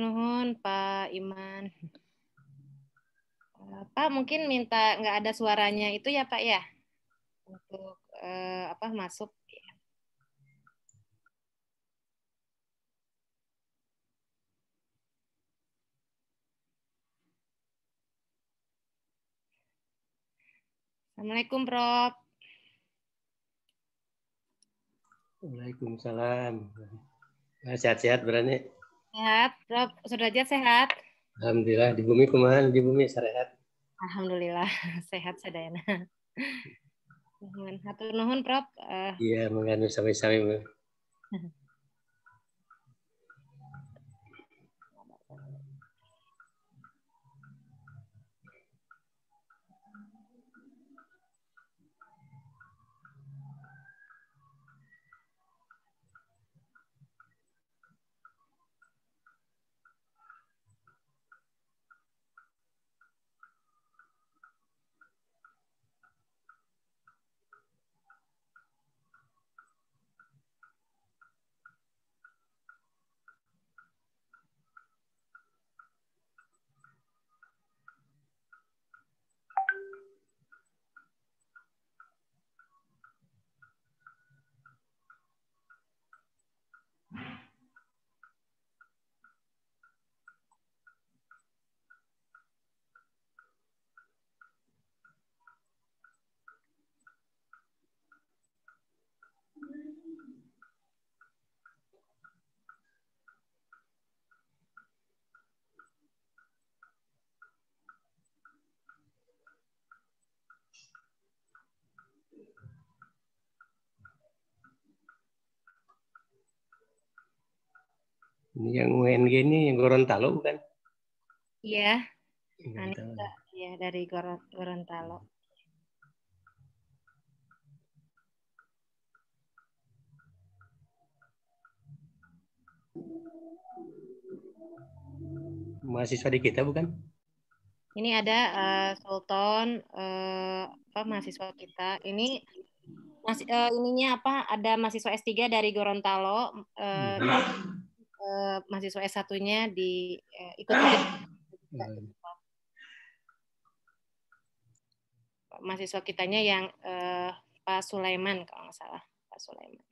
Nuhun Pak Iman. Eh, Pak mungkin minta nggak ada suaranya itu ya Pak ya untuk eh, apa masuk. Assalamualaikum Prof. Waalaikumsalam. Sehat-sehat berani. Sehat, Rob. Sudrajat sehat? Alhamdulillah, di bumi kumahan, di bumi sehat. Alhamdulillah, sehat sadayana. Nuhun, hatur nuhun, Prof. Eh, iya, uh. mengandung sampai sami Yang UNG ini yang Gorontalo bukan? Iya. Iya, iya dari Gorontalo. Mahasiswa di kita bukan? Ini ada uh, Sultan uh, apa mahasiswa kita. Ini masih eh, uh, ininya apa? Ada mahasiswa S3 dari Gorontalo uh, Eh, mahasiswa S1-nya di eh, ikut ah. mahasiswa kitanya yang eh, Pak Sulaiman kalau nggak salah Pak Sulaiman.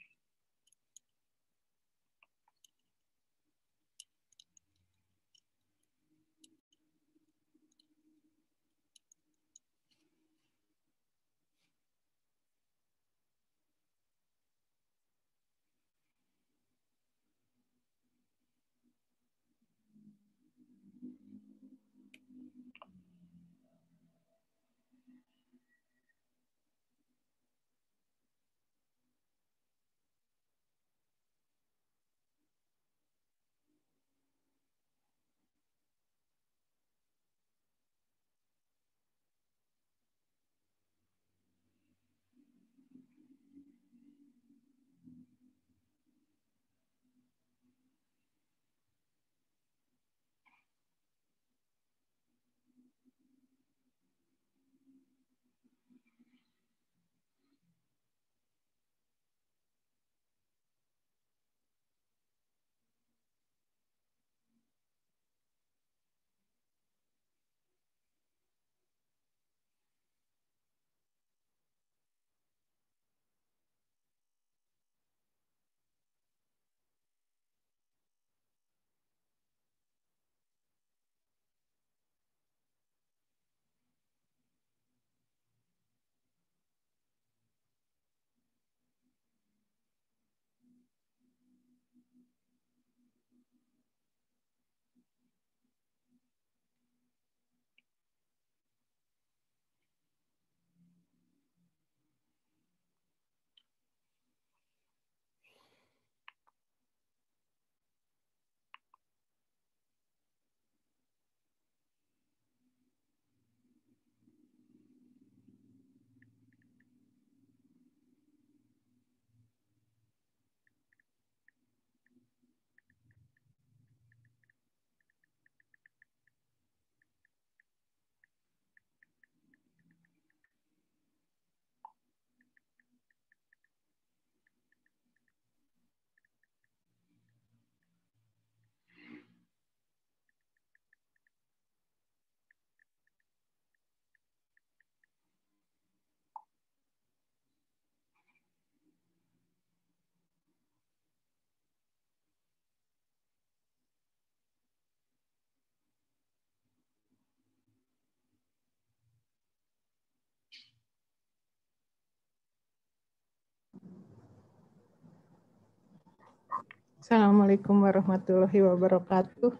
Assalamualaikum warahmatullahi wabarakatuh.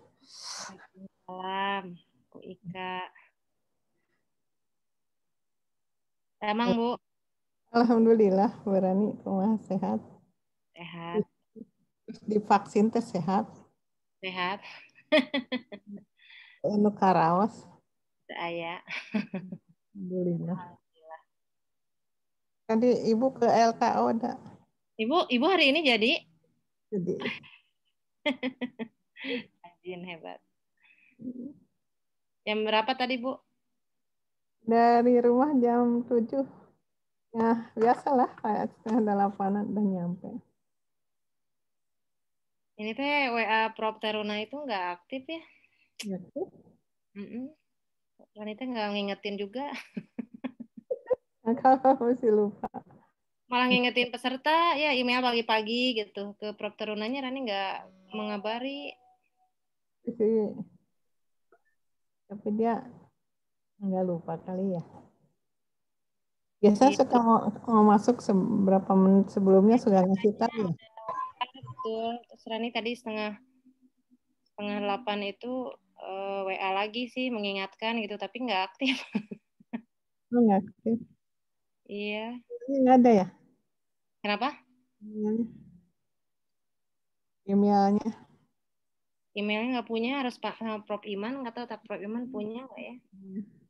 Salam, Bu Ika. Emang Bu? Alhamdulillah, berani, Rani rumah sehat. Sehat. Divaksin teh sehat. Sehat. Anu karawas. Saya. Alhamdulillah. Alhamdulillah. Tadi Ibu ke LKO, ada. Ibu, Ibu hari ini jadi? Jadi. Ajin hebat. Jam berapa tadi, Bu? Dari rumah jam 7. Ya, biasalah kayak setengah delapan udah nyampe. Ini teh WA Prop Teruna itu nggak aktif ya? Iya, aktif. Mm -mm. Wanita nggak ngingetin juga. Kalau masih lupa malah ngingetin peserta ya email pagi-pagi gitu ke Prof Terunanya Rani nggak mengabari tapi dia nggak lupa kali ya biasa gitu. suka mau, mau masuk seberapa menit sebelumnya sudah iya, ngasih tahu ya? betul terus Rani tadi setengah setengah delapan itu uh, eh, WA lagi sih mengingatkan gitu tapi nggak aktif oh, nggak aktif iya nggak ada ya Kenapa? Emailnya. Emailnya nggak punya harus pak sama Prof Iman nggak tahu tak Prof Iman punya nggak ya? Hmm.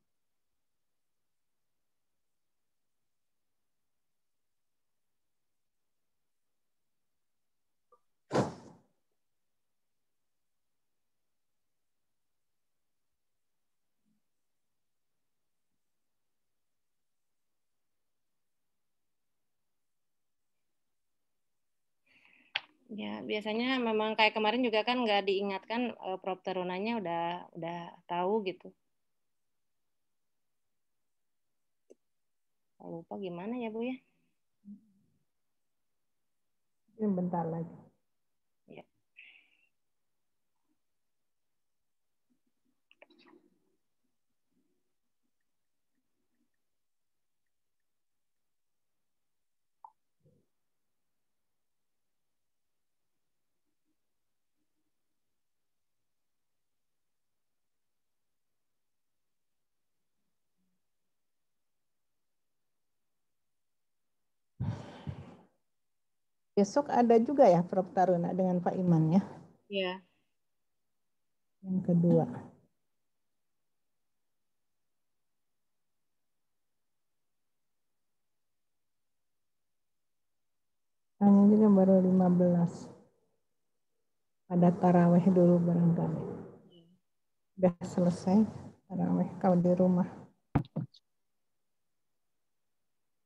Ya, biasanya memang kayak kemarin juga kan nggak diingatkan e, eh, propterunanya udah udah tahu gitu. Lupa gimana ya, Bu ya? Bentar lagi. Besok ada juga ya Prof Taruna dengan Pak Iman ya. Iya. Yang kedua. Tanya kan juga baru 15. Ada taraweh dulu barangkali. Udah selesai taraweh kau di rumah.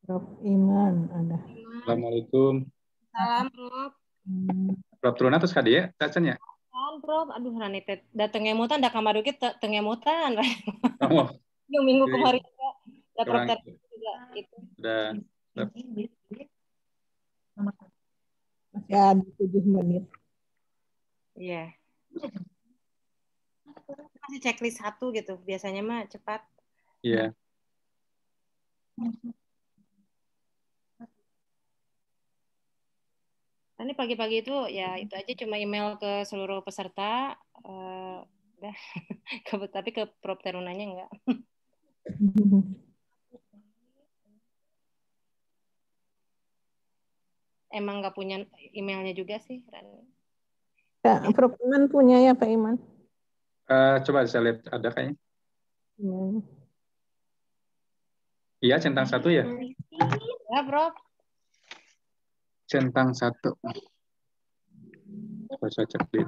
Prof Iman ada. Assalamualaikum. Salam, Prof. Prof Truna terus ya, Cacen ya? Salam, Prof. Aduh, rani teh datang emutan, da kamar duki, datang mutan. Oh. Yung minggu iya, iya. kemarin juga, da Prof gitu. juga itu. Udah, Ya, ada tujuh menit. Iya. Yeah. Masih checklist satu gitu, biasanya mah cepat. Iya. Yeah. Nanti pagi-pagi itu ya hmm. itu aja cuma email ke seluruh peserta. Uh, udah. tapi ke Prof Terunanya enggak. Emang nggak punya emailnya juga sih, Rani? Ya, iya. Prof Iman punya ya Pak Iman. Uh, coba saya lihat ada kayaknya. Hmm. Iya, centang satu ya? Ya, Prof centang satu. Bahasa cerdik.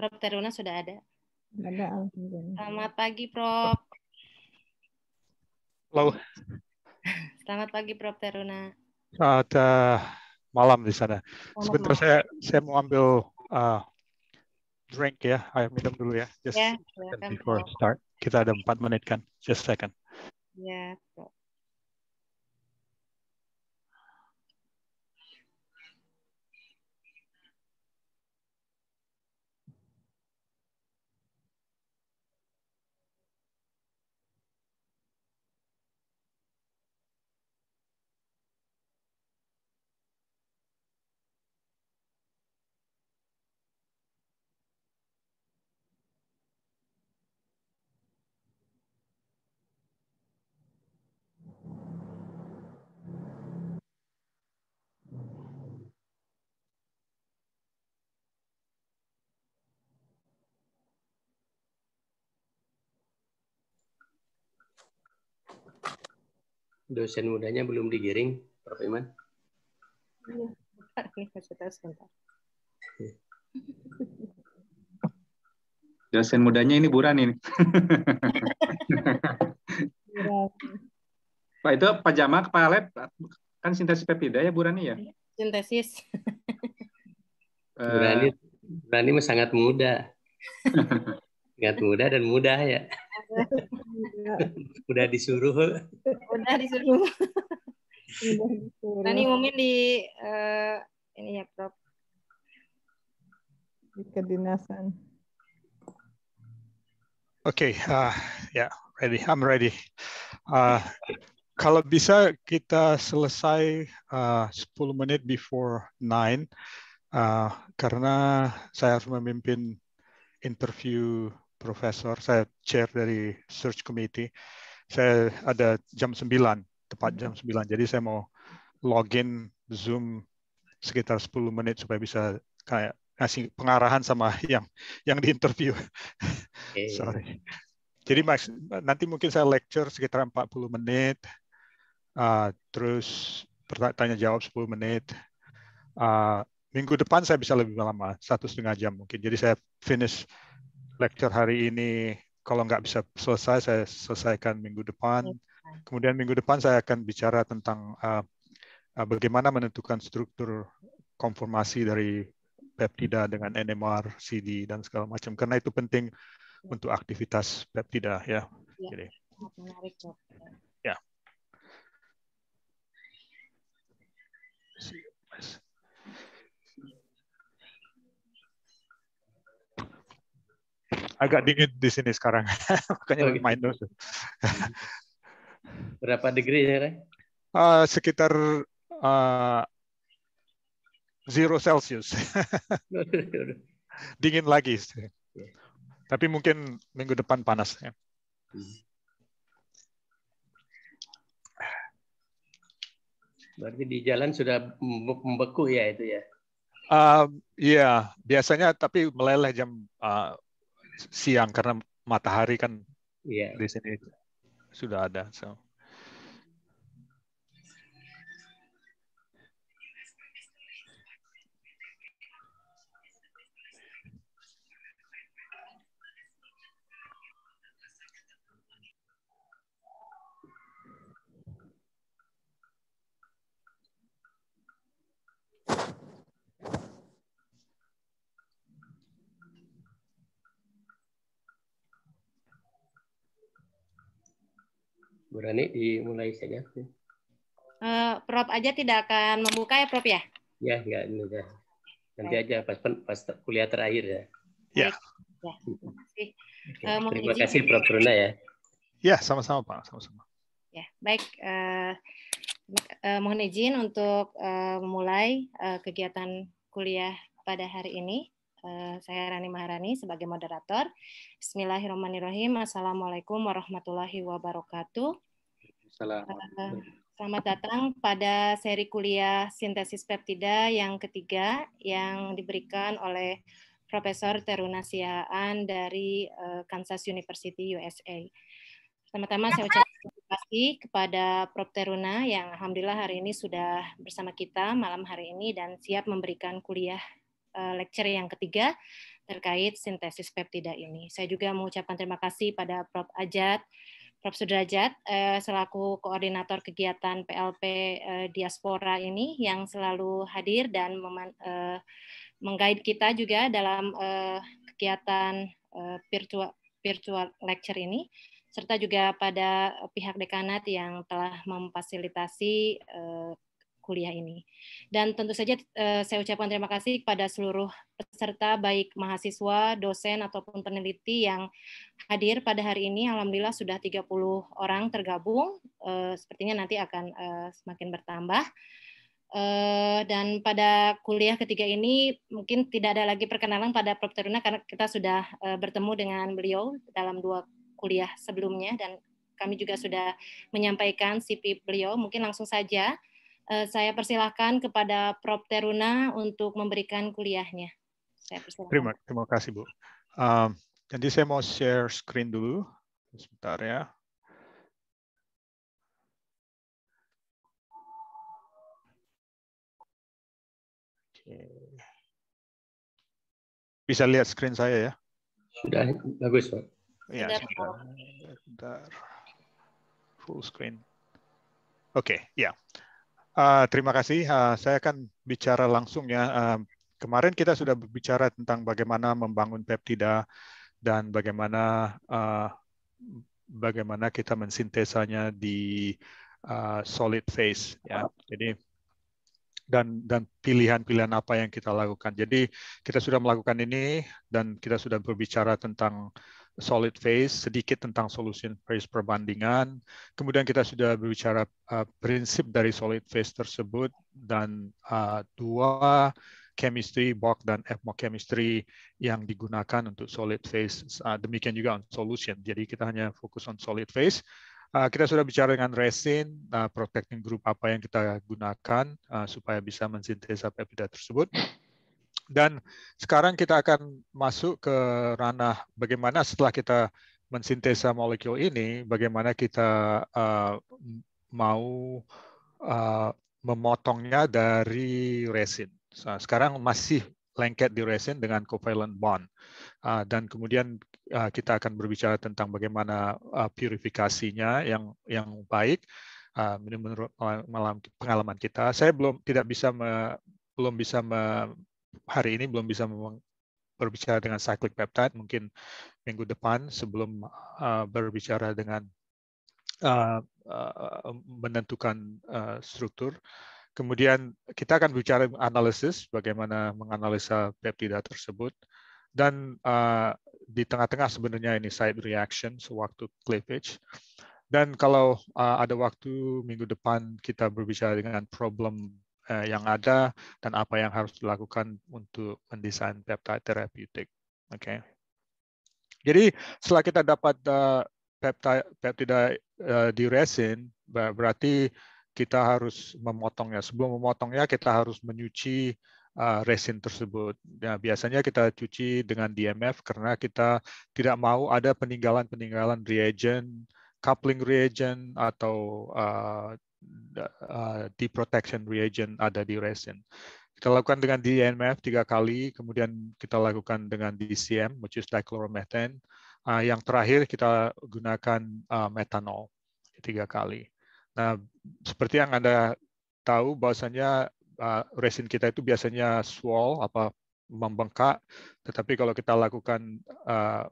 Prof Teruna sudah ada. Ada alhamdulillah. Selamat pagi Prof. Halo. Selamat pagi Prof Teruna. Ada malam di sana. Sebentar saya saya mau ambil uh, drink ya. Ayo minum dulu ya. Just yeah, ya, before start. Kita ada empat menit kan. Just second. Ya, yeah, dosen mudanya belum digiring, Prof. Iman? Iya, dosen mudanya ini buran ini. Pak itu Pak Jama, Pak Alep, kan sintesis peptida ya Burani ya? Iya, sintesis. Eh, Burani Burani sangat muda. sangat muda dan mudah ya. mudah disuruh pernah disuruh. Iya. nah, ini mungkin di uh, ini ya, Prof. Di kedinasan. Oke, okay, uh, ya, yeah, ready. I'm ready. Uh, kalau bisa kita selesai ah, uh, 10 menit before 9 uh, ah, karena saya harus memimpin interview profesor, saya chair dari search committee saya ada jam 9, tepat jam 9. Hmm. Jadi saya mau login Zoom sekitar 10 menit supaya bisa kayak ngasih pengarahan sama yang yang diinterview. Okay. Sorry. Jadi Max, nanti mungkin saya lecture sekitar 40 menit, uh, terus tanya jawab 10 menit. Uh, minggu depan saya bisa lebih lama, satu setengah jam mungkin. Jadi saya finish lecture hari ini, kalau nggak bisa selesai saya selesaikan minggu depan. Kemudian minggu depan saya akan bicara tentang uh, uh, bagaimana menentukan struktur konformasi dari peptida dengan NMR, CD dan segala macam karena itu penting untuk aktivitas peptida ya. Iya. ya Jadi menarik Ya. agak dingin di sini sekarang. Makanya lagi oh, gitu. main dulu. Berapa degree ya, Ray? Uh, sekitar uh, zero Celsius. dingin lagi. Tapi mungkin minggu depan panas. Ya. Berarti di jalan sudah membeku ya itu ya? Uh, iya, biasanya tapi meleleh jam uh, siang karena matahari kan yeah. di sini sudah ada. So. Bu Rani dimulai saja. Uh, Prof aja tidak akan membuka ya Prof ya? Ya, enggak, ya, ya. enggak. Nanti Baik. aja pas, pas kuliah terakhir ya. Ya. ya. Terima kasih. uh, terima izin. kasih Prof Bruna ya. Ya, sama-sama Pak, sama-sama. Ya, baik. Uh, uh, mohon izin untuk uh, memulai uh, kegiatan kuliah pada hari ini. Uh, saya Rani Maharani sebagai moderator. Bismillahirrahmanirrahim. Assalamualaikum warahmatullahi wabarakatuh. Assalamualaikum. Eh, selamat datang pada seri kuliah sintesis peptida yang ketiga yang diberikan oleh Profesor Teruna Siaan dari eh, Kansas University USA. Pertama-tama saya ucapkan terima kasih kepada Prof. Teruna yang alhamdulillah hari ini sudah bersama kita malam hari ini dan siap memberikan kuliah eh, lecture yang ketiga terkait sintesis peptida ini. Saya juga mengucapkan terima kasih pada Prof. Ajat Prof. Sudrajat eh, selaku koordinator kegiatan PLP eh, diaspora ini yang selalu hadir dan eh, menggait kita juga dalam kegiatan virtual virtual lecture ini serta juga pada pihak dekanat yang telah memfasilitasi kuliah ini. Dan tentu saja eh, saya ucapkan terima kasih kepada seluruh peserta baik mahasiswa, dosen ataupun peneliti yang hadir pada hari ini. Alhamdulillah sudah 30 orang tergabung. Eh, sepertinya nanti akan eh, semakin bertambah. Uh, dan pada kuliah ketiga ini mungkin tidak ada lagi perkenalan pada Prof. Teruna karena kita sudah uh, bertemu dengan beliau dalam dua kuliah sebelumnya dan kami juga sudah menyampaikan CV beliau. Mungkin langsung saja Eh, saya persilahkan kepada Prof. Teruna untuk memberikan kuliahnya. Saya Terima, terima kasih, Bu. Um, jadi saya mau share screen dulu. Sebentar ya. Bisa lihat screen saya ya? Sudah bagus, Pak. Ya, sebentar. sebentar. Full screen. Oke, okay, ya. Yeah. Uh, terima kasih. Uh, saya akan bicara langsung ya. Uh, kemarin kita sudah berbicara tentang bagaimana membangun peptida dan bagaimana uh, bagaimana kita mensintesanya di uh, solid phase ya. Jadi dan dan pilihan-pilihan apa yang kita lakukan. Jadi kita sudah melakukan ini dan kita sudah berbicara tentang solid phase, sedikit tentang solution phase perbandingan. Kemudian kita sudah berbicara uh, prinsip dari solid phase tersebut dan uh, dua chemistry box dan FMO chemistry yang digunakan untuk solid phase. Uh, demikian juga on solution. Jadi kita hanya fokus on solid phase. Uh, kita sudah bicara dengan resin, uh, protecting group apa yang kita gunakan uh, supaya bisa mensintesa peptida tersebut. Dan sekarang kita akan masuk ke ranah bagaimana setelah kita mensintesa molekul ini, bagaimana kita uh, mau uh, memotongnya dari resin. So, nah, sekarang masih lengket di resin dengan covalent bond. Uh, dan kemudian uh, kita akan berbicara tentang bagaimana uh, purifikasinya yang yang baik uh, menurut pengalaman kita. Saya belum tidak bisa me, belum bisa me, hari ini belum bisa berbicara dengan cyclic peptide, mungkin minggu depan sebelum uh, berbicara dengan uh, uh, menentukan uh, struktur. Kemudian kita akan bicara analisis, bagaimana menganalisa peptida tersebut. Dan uh, di tengah-tengah sebenarnya ini side reaction, sewaktu cleavage. Dan kalau uh, ada waktu minggu depan kita berbicara dengan problem Eh, yang ada dan apa yang harus dilakukan untuk mendesain peptide therapeutic. Oke. Okay. Jadi setelah kita dapat uh, peptide, peptida eh, di resin, berarti kita harus memotongnya. Sebelum memotongnya, kita harus menyuci resin tersebut. Nah, biasanya kita cuci dengan DMF karena kita tidak mau ada peninggalan-peninggalan reagent, coupling reagent, atau uh, reagent ada di resin. Kita lakukan dengan DNMF tiga kali, kemudian kita lakukan dengan DCM, which is dichloromethane. Uh, yang terakhir kita gunakan uh, eh, metanol tiga kali. Nah, seperti yang Anda tahu, bahwasanya uh, resin kita itu biasanya swell, apa membengkak, tetapi kalau kita lakukan uh,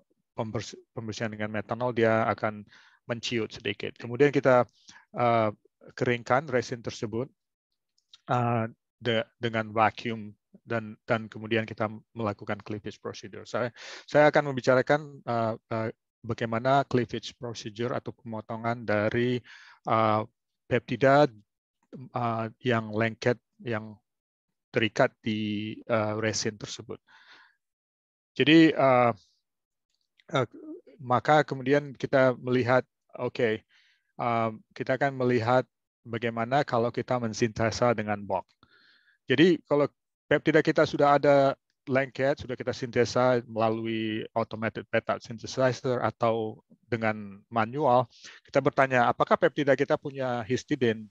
pembersihan dengan metanol, dia akan menciut sedikit. Kemudian kita uh, keringkan resin tersebut uh, de dengan vacuum dan dan kemudian kita melakukan cleavage procedure. Saya saya akan membicarakan uh, uh, bagaimana cleavage procedure atau pemotongan dari uh, peptida uh, yang lengket yang terikat di uh, resin tersebut. Jadi uh, uh, maka kemudian kita melihat, oke, okay, uh, kita akan melihat bagaimana kalau kita mensintesa dengan BOK. Jadi kalau peptida kita sudah ada lengket, sudah kita sintesa melalui automated peptide synthesizer atau dengan manual, kita bertanya apakah peptida kita punya histidin?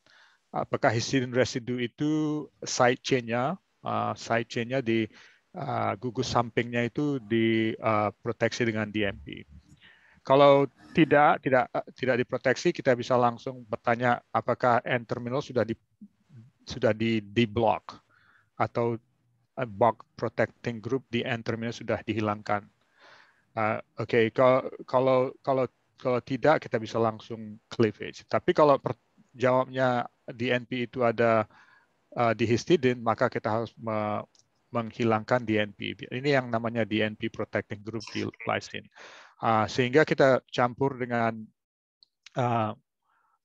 Apakah histidin residu itu side chain-nya, uh, side chain-nya di uh, gugus sampingnya itu diproteksi uh, dengan DMP. Kalau tidak tidak eh, tidak diproteksi, kita bisa langsung bertanya apakah N terminal sudah di sudah di di block atau eh, bug protecting group di N terminal sudah dihilangkan. Uh, Oke, okay. kalau kalau kalau tidak kita bisa langsung cleavage. Tapi kalau per, jawabnya di NP itu ada uh, dihistidin, maka kita harus me, menghilangkan DNP. Ini yang namanya DNP protecting group di lysine. Uh, sehingga kita campur dengan uh, ah,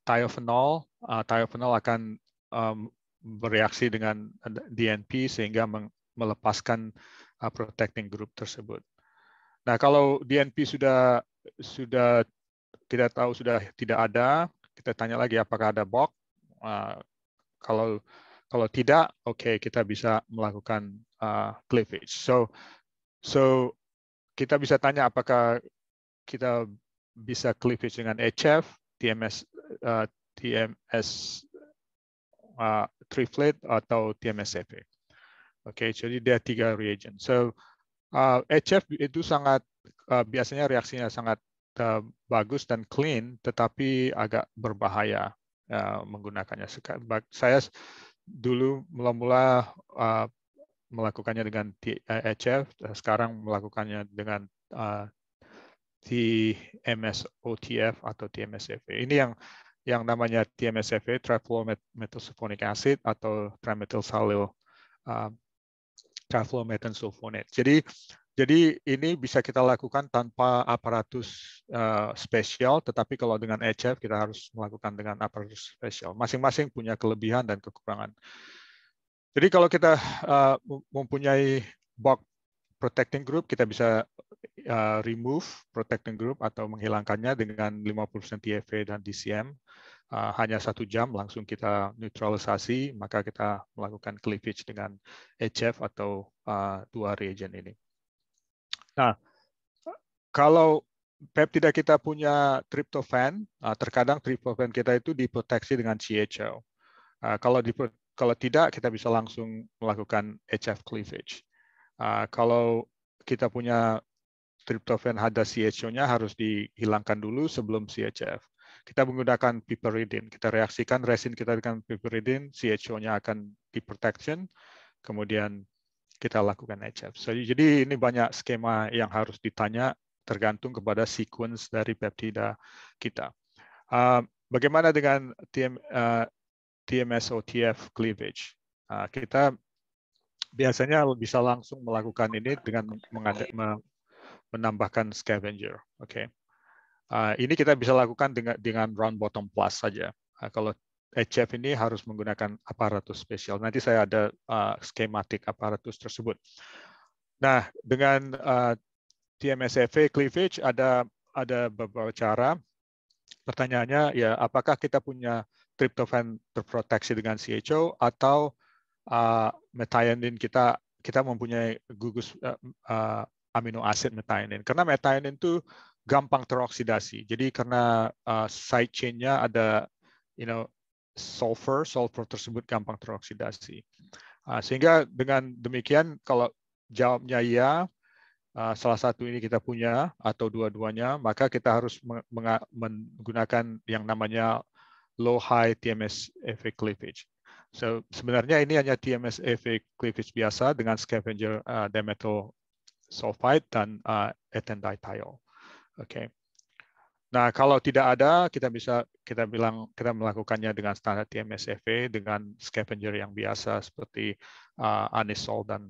thiophenol. Uh, ah, thiophenol akan um, bereaksi dengan DNP sehingga melepaskan uh, protecting group tersebut. Nah, kalau DNP sudah sudah kita tahu sudah tidak ada, kita tanya lagi apakah ada box. Uh, kalau kalau tidak, oke okay, kita bisa melakukan uh, cleavage. So so kita bisa tanya apakah kita bisa cleavage dengan HF, TMS uh, TMS uh, triplet atau TMSF, Oke, okay, jadi dia tiga reagent. So uh, HF itu sangat uh, biasanya reaksinya sangat uh, bagus dan clean, tetapi agak berbahaya uh, menggunakannya. Saya dulu mula-mula uh, melakukannya dengan HF, uh, sekarang melakukannya dengan uh, di MSOTF atau TMSFA. Ini yang yang namanya TMSFA, trifluoromethylsulfonic acid atau trimethylsalyl uh, trifluoromethylsulfonate. Jadi jadi ini bisa kita lakukan tanpa aparatus uh, spesial, tetapi kalau dengan ECF kita harus melakukan dengan aparatus spesial. Masing-masing punya kelebihan dan kekurangan. Jadi kalau kita uh, mempunyai bulk protecting group, kita bisa uh, remove protecting group atau menghilangkannya dengan 50% TFA dan DCM. Uh, hanya satu jam langsung kita neutralisasi, maka kita melakukan cleavage dengan HF atau uh, dua reagent ini. Nah, kalau pep tidak kita punya tryptophan, uh, terkadang tryptophan kita itu diproteksi dengan CHO. Uh, kalau di, kalau tidak kita bisa langsung melakukan HF cleavage. Uh, kalau kita punya triptofan ada CHO-nya harus dihilangkan dulu sebelum CHF. Kita menggunakan piperidin, kita reaksikan resin kita dengan piperidin, CHO-nya akan di protection, kemudian kita lakukan HF. So, jadi ini banyak skema yang harus ditanya tergantung kepada sequence dari peptida kita. Uh, bagaimana dengan TM, uh, ah, TMSOTF cleavage? Uh, kita biasanya bisa langsung melakukan ini dengan menambahkan scavenger. Oke, okay. uh, ini kita bisa lakukan dengan dengan round bottom plus saja. Uh, kalau HF ini harus menggunakan aparatus spesial. Nanti saya ada uh, skematik aparatus tersebut. Nah, dengan uh, ah, TMSFA cleavage ada ada beberapa cara. Pertanyaannya ya apakah kita punya triptofan terproteksi dengan CHO atau uh, methionine kita kita mempunyai gugus uh, uh, amino acid methionine. Karena methionine itu gampang teroksidasi. Jadi karena uh, side chain-nya ada you know sulfur, sulfur tersebut gampang teroksidasi. Uh, sehingga dengan demikian kalau jawabnya ya, uh, salah satu ini kita punya atau dua-duanya, maka kita harus menggunakan yang namanya low high TMS FA cleavage. So sebenarnya ini hanya TMS FA cleavage biasa dengan scavenger uh, dimethyl sulfide dan uh, eh, etendithiol. Oke. Okay. Nah, kalau tidak ada, kita bisa kita bilang kita melakukannya dengan standar TMSFA dengan scavenger yang biasa seperti uh, anisole dan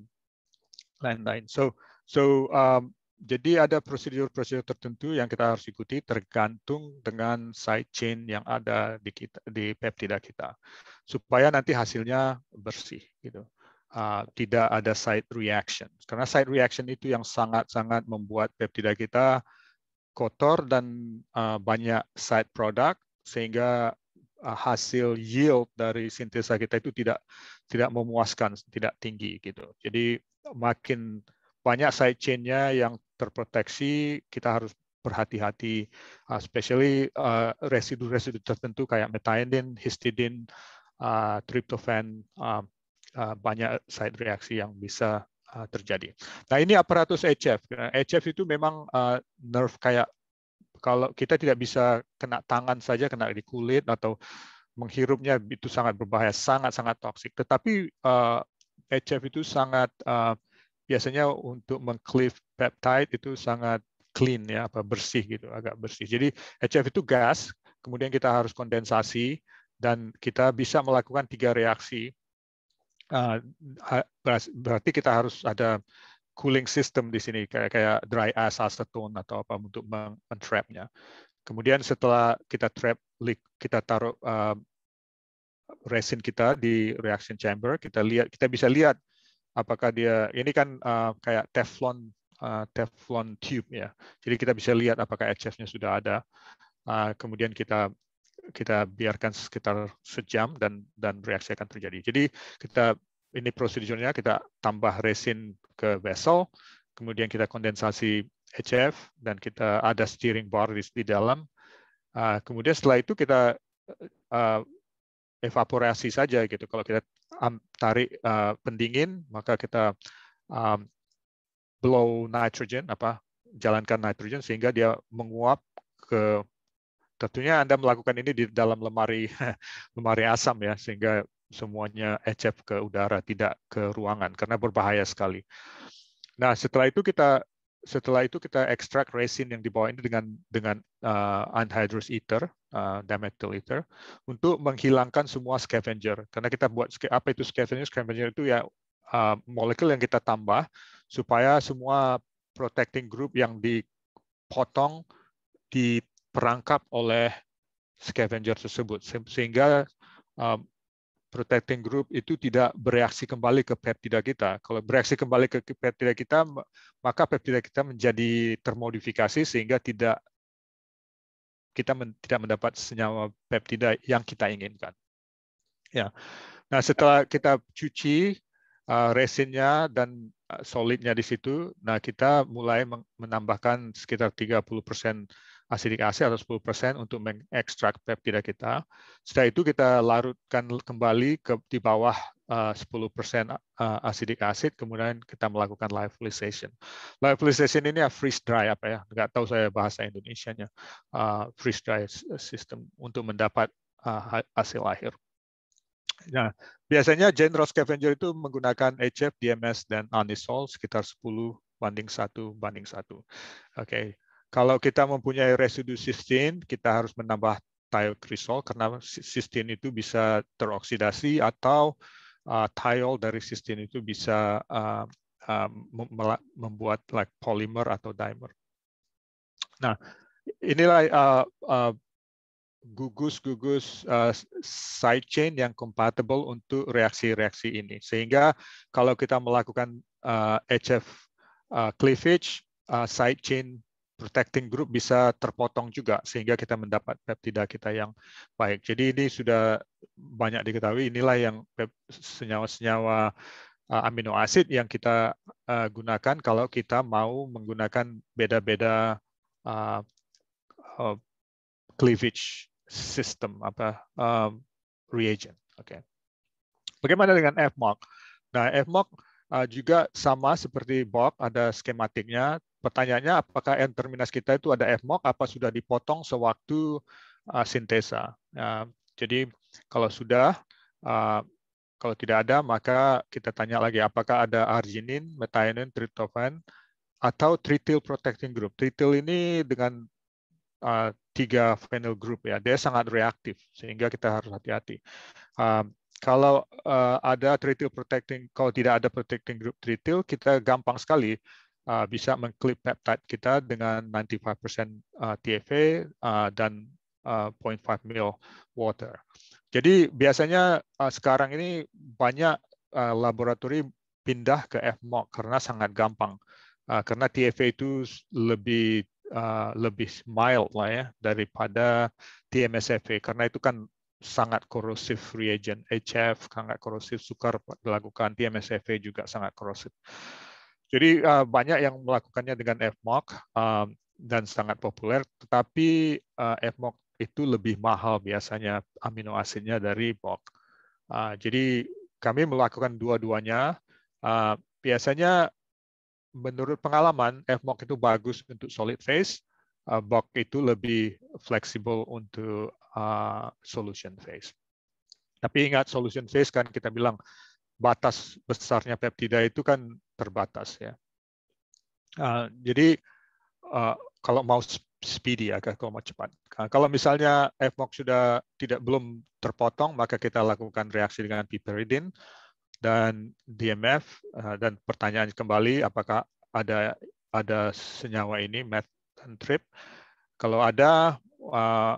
lain-lain. So, so um, jadi ada prosedur-prosedur tertentu yang kita harus ikuti tergantung dengan side chain yang ada di kita di peptida kita supaya nanti hasilnya bersih gitu uh, tidak ada side reaction. Karena side reaction itu yang sangat-sangat membuat peptida kita kotor dan uh, banyak side product sehingga uh, hasil yield dari sintesa kita itu tidak tidak memuaskan, tidak tinggi gitu. Jadi makin banyak side chain-nya yang terproteksi, kita harus berhati-hati, uh, especially uh, residu-residu uh, tertentu kayak methionine, histidine, uh, tryptophan, uh, Eh, banyak side reaksi yang bisa eh, terjadi. Nah ini aparatus HF. HF nah, itu memang eh, nerve kayak kalau kita tidak bisa kena tangan saja, kena di kulit atau menghirupnya itu sangat berbahaya, sangat-sangat toksik. Tetapi HF itu sangat biasanya untuk mengcleave peptide itu sangat clean ya, apa bersih gitu, agak bersih. Jadi HF itu gas, kemudian kita harus kondensasi dan kita bisa melakukan tiga reaksi Eh, berarti kita harus ada cooling system di sini kayak kayak dry ice acetone atau apa untuk mentrapnya. Kemudian setelah kita trap kita taruh uh, resin kita di reaction chamber, kita lihat kita bisa lihat apakah dia ini kan uh, kayak teflon uh, teflon tube ya. Jadi kita bisa lihat apakah HF-nya sudah ada. Uh, kemudian kita kita biarkan sekitar sejam dan dan reaksi akan terjadi. Jadi kita ini prosedurnya kita tambah resin ke vessel, kemudian kita kondensasi HF dan kita ada steering bar di, di dalam. Uh, kemudian setelah itu kita uh, evaporasi saja gitu. Kalau kita tarik uh, pendingin, maka kita um, blow nitrogen apa jalankan nitrogen sehingga dia menguap ke tentunya Anda melakukan ini di dalam lemari lemari asam ya sehingga semuanya ecep ke udara tidak ke ruangan karena berbahaya sekali. Nah, setelah itu kita setelah itu kita ekstrak resin yang dibawa ini dengan dengan uh, anhydrous ether, uh, dimethyl ether, untuk menghilangkan semua scavenger. Karena kita buat apa itu scavenger? Scavenger itu ya uh, molekul yang kita tambah supaya semua protecting group yang dipotong di perangkap oleh scavenger tersebut sehingga um, protecting group itu tidak bereaksi kembali ke peptida kita. Kalau bereaksi kembali ke peptida kita, maka peptida kita menjadi termodifikasi sehingga tidak kita men, tidak mendapat senyawa peptida yang kita inginkan. Ya. Nah, setelah kita cuci uh, resinnya dan uh, solidnya di situ, nah kita mulai menambahkan sekitar 30% asidik AC atau 10% untuk mengekstrak peptida kita. Setelah itu kita larutkan kembali ke di bawah 10% eh, eh, asidik asid. kemudian kita melakukan lyophilization. Lyophilization ini ya freeze dry apa ya, Enggak tahu saya bahasa Indonesianya, nya. Eh, freeze dry system untuk mendapat hasil akhir. Nah, biasanya general scavenger itu menggunakan HF, DMS, dan anisole sekitar 10 banding satu banding satu. Oke, okay. Kalau kita mempunyai residu sistin, kita harus menambah krisol karena sistin itu bisa teroksidasi atau uh, thiol dari sistin itu bisa uh, uh, membuat like polymer atau dimer. Nah, inilah uh, uh, gugus-gugus uh, chain yang kompatibel untuk reaksi-reaksi ini. Sehingga kalau kita melakukan uh, HF uh, cleavage, uh, chain protecting group bisa terpotong juga sehingga kita mendapat peptida kita yang baik. Jadi ini sudah banyak diketahui inilah yang senyawa-senyawa eh, amino asid yang kita eh, gunakan kalau kita mau menggunakan beda-beda eh, cleavage system apa reagent. Oke. Okay. Bagaimana dengan FMOC? Nah, FMOC juga sama seperti BOC, ada skematiknya, pertanyaannya apakah N terminas kita itu ada FMOC apa sudah dipotong sewaktu uh, sintesa. Uh, jadi kalau sudah uh, kalau tidak ada maka kita tanya lagi apakah ada arginin, metionin, tryptophan atau tritil protecting group. Tritil ini dengan uh, tiga phenyl group ya, dia sangat reaktif sehingga kita harus hati-hati. Uh, kalau uh, ada tritil protecting, kalau tidak ada protecting group tritil, kita gampang sekali uh, bisa mengklip peptide kita dengan 95% uh, TFA uh, dan uh, 0.5 ml water. Jadi biasanya uh, sekarang ini banyak uh, laboratorium pindah ke FMOC karena sangat gampang. Uh, karena TFA itu lebih uh, lebih mild lah ya daripada TMSFA karena itu kan sangat korosif reagent HF sangat korosif sukar dilakukan TMSFA juga sangat korosif. Jadi uh, banyak yang melakukannya dengan Fmoc um, eh, dan sangat populer, tetapi uh, eh, FMOC itu lebih mahal biasanya amino asidnya dari MOC. Uh, jadi kami melakukan dua-duanya. Uh, biasanya menurut pengalaman FMOC itu bagus untuk solid phase, uh, BOC itu lebih fleksibel untuk uh, solution phase. Tapi ingat solution phase kan kita bilang batas besarnya peptida itu kan terbatas ya. Uh, jadi uh, kalau mau speedy agak ya, kalau mau cepat. Uh, kalau misalnya FMOX sudah tidak belum terpotong, maka kita lakukan reaksi dengan piperidin dan DMF. Uh, dan pertanyaan kembali, apakah ada ada senyawa ini, meth dan trip? Kalau ada, uh,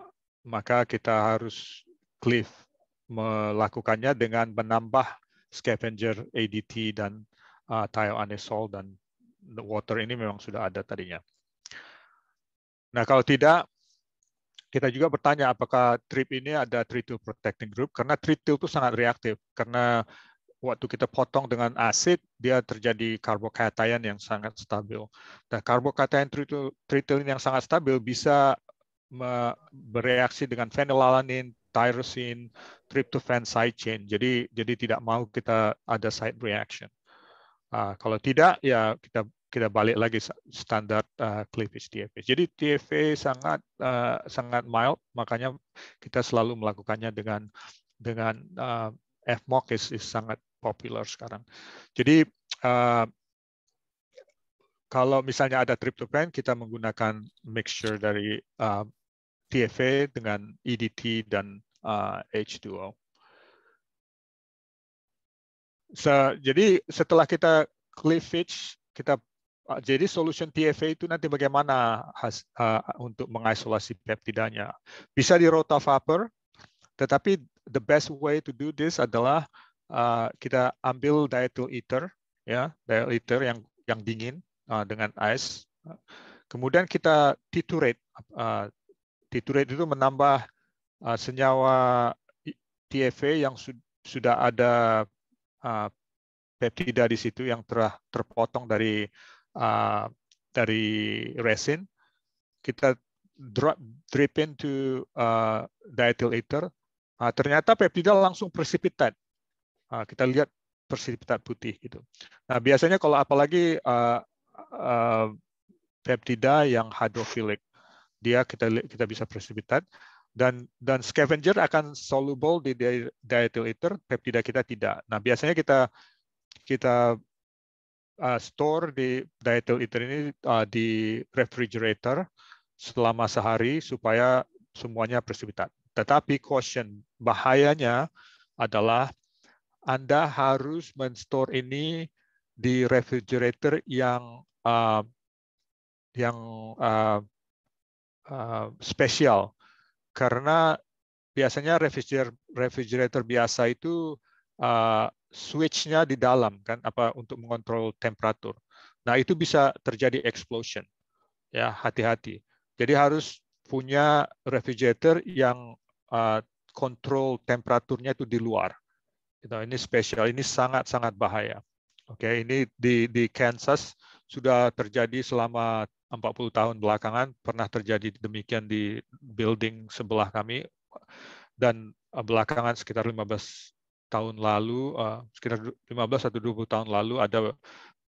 maka kita harus cliff melakukannya dengan menambah scavenger ADT dan uh, thioanisole dan water ini memang sudah ada tadinya. Nah, kalau tidak kita juga bertanya apakah trip ini ada trityl protecting group karena trityl itu sangat reaktif karena waktu kita potong dengan asid dia terjadi karbokation yang sangat stabil. Nah, karbokation trityl, ini yang sangat stabil bisa bereaksi dengan phenylalanine, tyrosine, tryptophan side chain. Jadi jadi tidak mau kita ada side reaction. Uh, kalau tidak ya kita kita balik lagi standar uh, ah, cleavage TFA. Jadi TFA sangat uh, sangat mild, makanya kita selalu melakukannya dengan dengan uh, FMOC is, is sangat popular sekarang. Jadi uh, kalau misalnya ada tryptophan, kita menggunakan mixture dari uh, TFA dengan EDT dan uh, H2O. So, jadi setelah kita cleavage, kita uh, jadi solution TFA itu nanti bagaimana has, uh, untuk mengisolasi peptidanya. Bisa di rotavapor, tetapi the best way to do this adalah uh, kita ambil diethyl ether, ya diethyl ether yang yang dingin uh, dengan ice. Kemudian kita titurate. uh, titrate itu menambah uh, senyawa TFA yang su sudah ada uh, peptida di situ yang telah terpotong dari uh, dari resin. Kita drop, drip into uh, diethyl ether. Uh, ternyata peptida langsung precipitate. Uh, kita lihat precipitate putih gitu. Nah biasanya kalau apalagi uh, uh, peptida yang hydrophilic dia kita kita bisa presipitat dan dan scavenger akan soluble di diethyl ether, peptida kita tidak. Nah, biasanya kita kita uh, store di diethyl ether ini uh, di refrigerator selama sehari supaya semuanya presipitat Tetapi caution, bahayanya adalah Anda harus menstore ini di refrigerator yang uh, yang uh, Eh, spesial karena biasanya refrigerator, refrigerator biasa itu uh, switch-nya di dalam kan apa untuk mengontrol temperatur. Nah, itu bisa terjadi explosion. Ya, hati-hati. Jadi harus punya refrigerator yang uh, kontrol temperaturnya itu di luar. You nah, ini spesial, ini sangat-sangat bahaya. Oke, okay, ini di di Kansas sudah terjadi selama 40 tahun belakangan pernah terjadi demikian di building sebelah kami dan eh, belakangan sekitar 15 tahun lalu eh, sekitar 15 atau 20 tahun lalu ada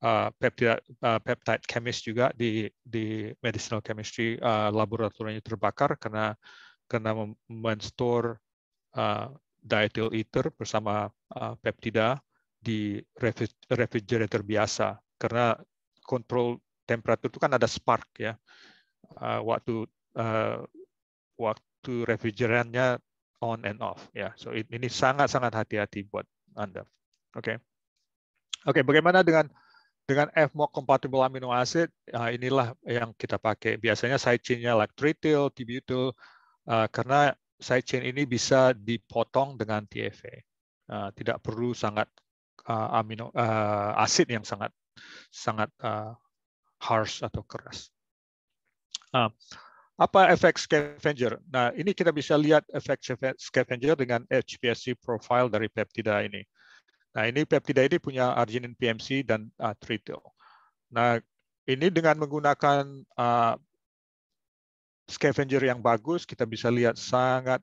eh, peptide, peptide chemist juga di di medicinal chemistry laboratoriumnya terbakar karena karena menstore diethyl ether bersama peptida di refrigerator biasa karena kontrol temperatur itu kan ada spark ya. Uh, waktu uh, waktu refrigerannya on and off ya. So ini sangat-sangat hati-hati buat Anda. Oke. Okay. Oke, okay, bagaimana dengan dengan FMOC compatible amino acid? Uh, inilah yang kita pakai. Biasanya side chainnya like tritil tibutyl uh, karena side chain ini bisa dipotong dengan TFA. Uh, tidak perlu sangat uh, amino uh, asid yang sangat sangat uh, harsh atau keras. Nah, apa efek scavenger? Nah, ini kita bisa lihat efek scavenger dengan HPSC profile dari peptida ini. Nah, ini peptida ini punya arginin PMC dan uh, ah, tritil. Nah, ini dengan menggunakan uh, scavenger yang bagus, kita bisa lihat sangat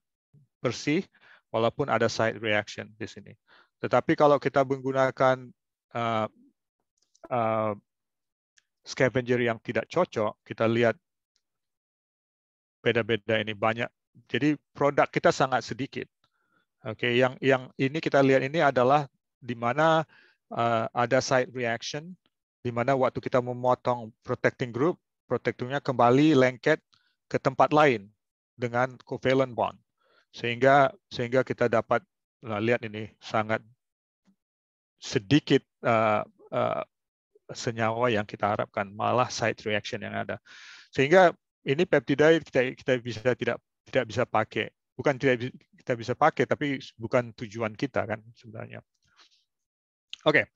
bersih, walaupun ada side reaction di sini. Tetapi kalau kita menggunakan uh, uh, scavenger yang tidak cocok, kita lihat beda-beda ini banyak. Jadi produk kita sangat sedikit. Oke, okay, yang yang ini kita lihat ini adalah di mana uh, ada side reaction, di mana waktu kita memotong protecting group, protectingnya kembali lengket ke tempat lain dengan covalent bond, sehingga sehingga kita dapat nah, lihat ini sangat sedikit uh, uh, senyawa yang kita harapkan, malah side reaction yang ada. Sehingga ini peptida kita kita bisa tidak tidak bisa pakai. Bukan tidak kita bisa pakai, tapi bukan tujuan kita kan sebenarnya. Oke. Okay.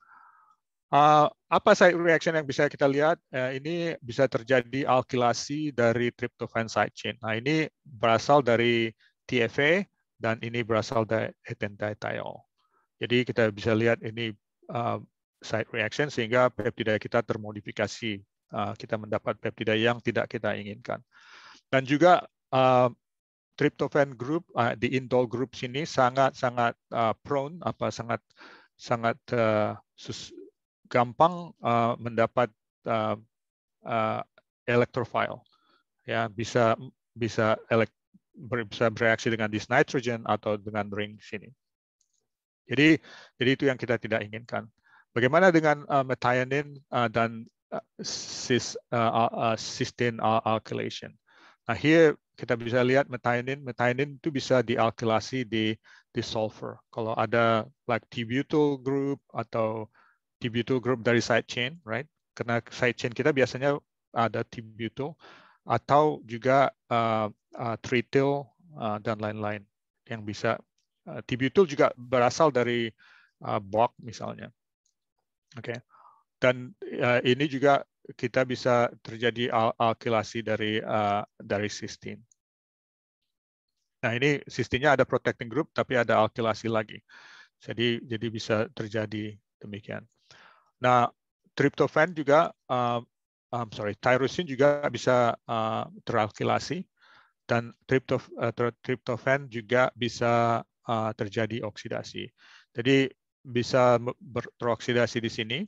Uh, apa side reaction yang bisa kita lihat? Uh, ini bisa terjadi alkilasi dari tryptophan side chain. Nah, ini berasal dari TFA dan ini berasal dari etendiol. Jadi kita bisa lihat ini uh, side reaction sehingga peptida kita termodifikasi. Uh, kita mendapat peptida yang tidak kita inginkan. Dan juga uh, tryptophan group uh, di indole group sini sangat sangat uh, prone apa sangat sangat uh, gampang mendapat uh, electrophile. Ya, bisa bisa elek, bisa bereaksi dengan disnitrogen atau dengan ring sini. Jadi, jadi itu yang kita tidak inginkan. Bagaimana dengan uh, methionine uh, dan uh, uh, uh, uh alkylation? Nah, here kita bisa lihat methionine. Methionine itu bisa dialkilasi di, di sulfur. Kalau ada like t group atau t group dari side chain, right? Karena side chain kita biasanya ada t atau juga uh, uh, tritil uh, dan lain-lain yang bisa. Uh, t juga berasal dari uh, bok misalnya. Oke. Okay. Dan uh, ini juga kita bisa terjadi al alkilasi dari uh, dari sistin. Nah, ini sistinnya ada protecting group tapi ada alkilasi lagi. Jadi jadi bisa terjadi demikian. Nah, tryptophan juga uh, I'm sorry, tyrosin juga bisa uh, teralkilasi dan triptof, triptofan juga bisa uh, terjadi oksidasi. Jadi bisa beroksidasi di sini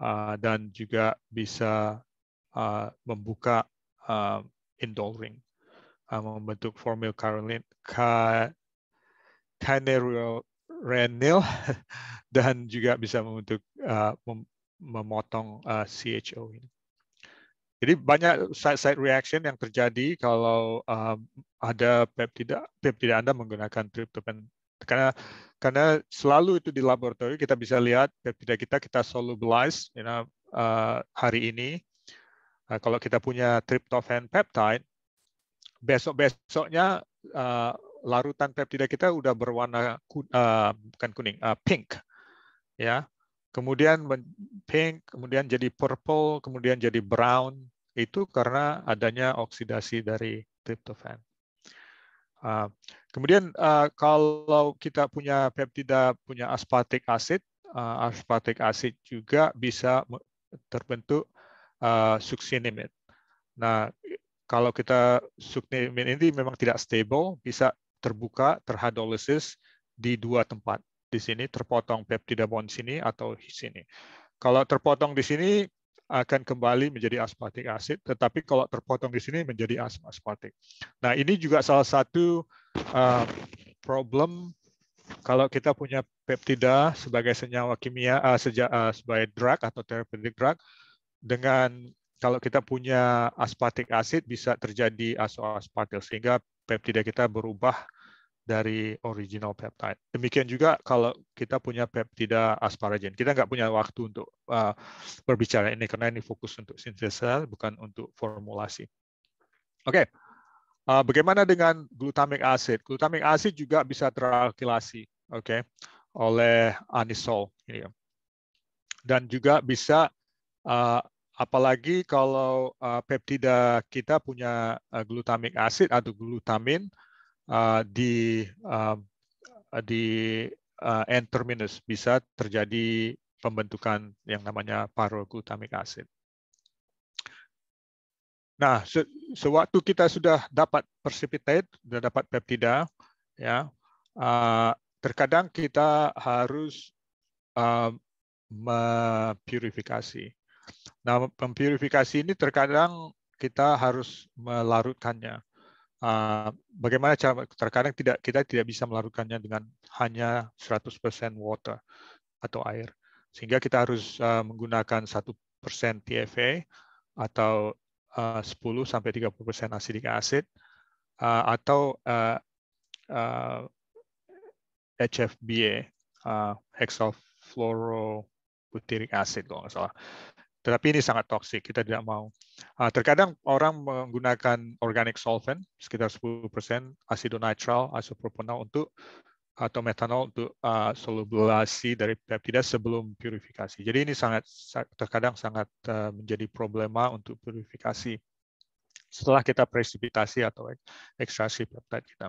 uh, dan juga bisa uh, membuka uh, indole ring, uh, membentuk formil renil dan juga bisa membentuk uh, memotong CHO ini. Jadi banyak side-side reaction yang terjadi kalau ada peptida peptida Anda menggunakan tryptophan karena karena selalu itu di laboratorium kita bisa lihat peptida kita kita solubilize you know, uh, hari ini uh, kalau kita punya tryptophan peptide besok besoknya uh, larutan peptida kita udah berwarna uh, bukan kuning uh, pink ya kemudian pink kemudian jadi purple kemudian jadi brown itu karena adanya oksidasi dari tryptophan Uh, kemudian uh, kalau kita punya peptida punya aspartik asid, uh, ah, aspartic acid juga bisa terbentuk uh, succinimid. Nah, kalau kita succinimid ini memang tidak stable, bisa terbuka terhadolisis di dua tempat. Di sini terpotong peptida bond sini atau di sini. Kalau terpotong di sini akan kembali menjadi aspartik asid, tetapi kalau terpotong di sini menjadi asam aspartik. Nah, ini juga salah satu uh, problem kalau kita punya peptida sebagai senyawa kimia uh, seja, uh, sebagai drug atau therapeutic drug dengan kalau kita punya aspartik asid bisa terjadi asoaspartil sehingga peptida kita berubah dari original peptide. Demikian juga kalau kita punya peptida asparagen. Kita nggak punya waktu untuk uh, berbicara ini karena ini fokus untuk sintesa bukan untuk formulasi. Oke, okay. uh, bagaimana dengan glutamic acid? Glutamic acid juga bisa teralkilasi, oke, okay, oleh anisol. Ini. Ya. Dan juga bisa uh, apalagi kalau uh, peptida kita punya uh, glutamic acid atau glutamin, Uh, di uh, di uh, end terminus bisa terjadi pembentukan yang namanya paraglutamic acid. Nah, se sewaktu kita sudah dapat precipitate, sudah dapat peptida, ya, uh, terkadang kita harus uh, mempurifikasi. Nah, mempurifikasi ini terkadang kita harus melarutkannya uh, bagaimana cara terkadang tidak kita tidak bisa melakukannya dengan hanya 100% water atau air sehingga kita harus uh, menggunakan 1% TFA atau eh, uh, 10 sampai 30 asidik acid uh, atau uh, uh, HFBA uh, hexafluorobutyric acid kalau nggak salah. Tetapi ini sangat toksik, kita tidak mau. Ah, terkadang orang menggunakan organic solvent sekitar 10%, asidonitral, isopropanol untuk atau metanol untuk uh, solubilasi dari peptida sebelum purifikasi. Jadi ini sangat terkadang sangat uh, menjadi problema untuk purifikasi setelah kita presipitasi atau ekstraksi peptida kita.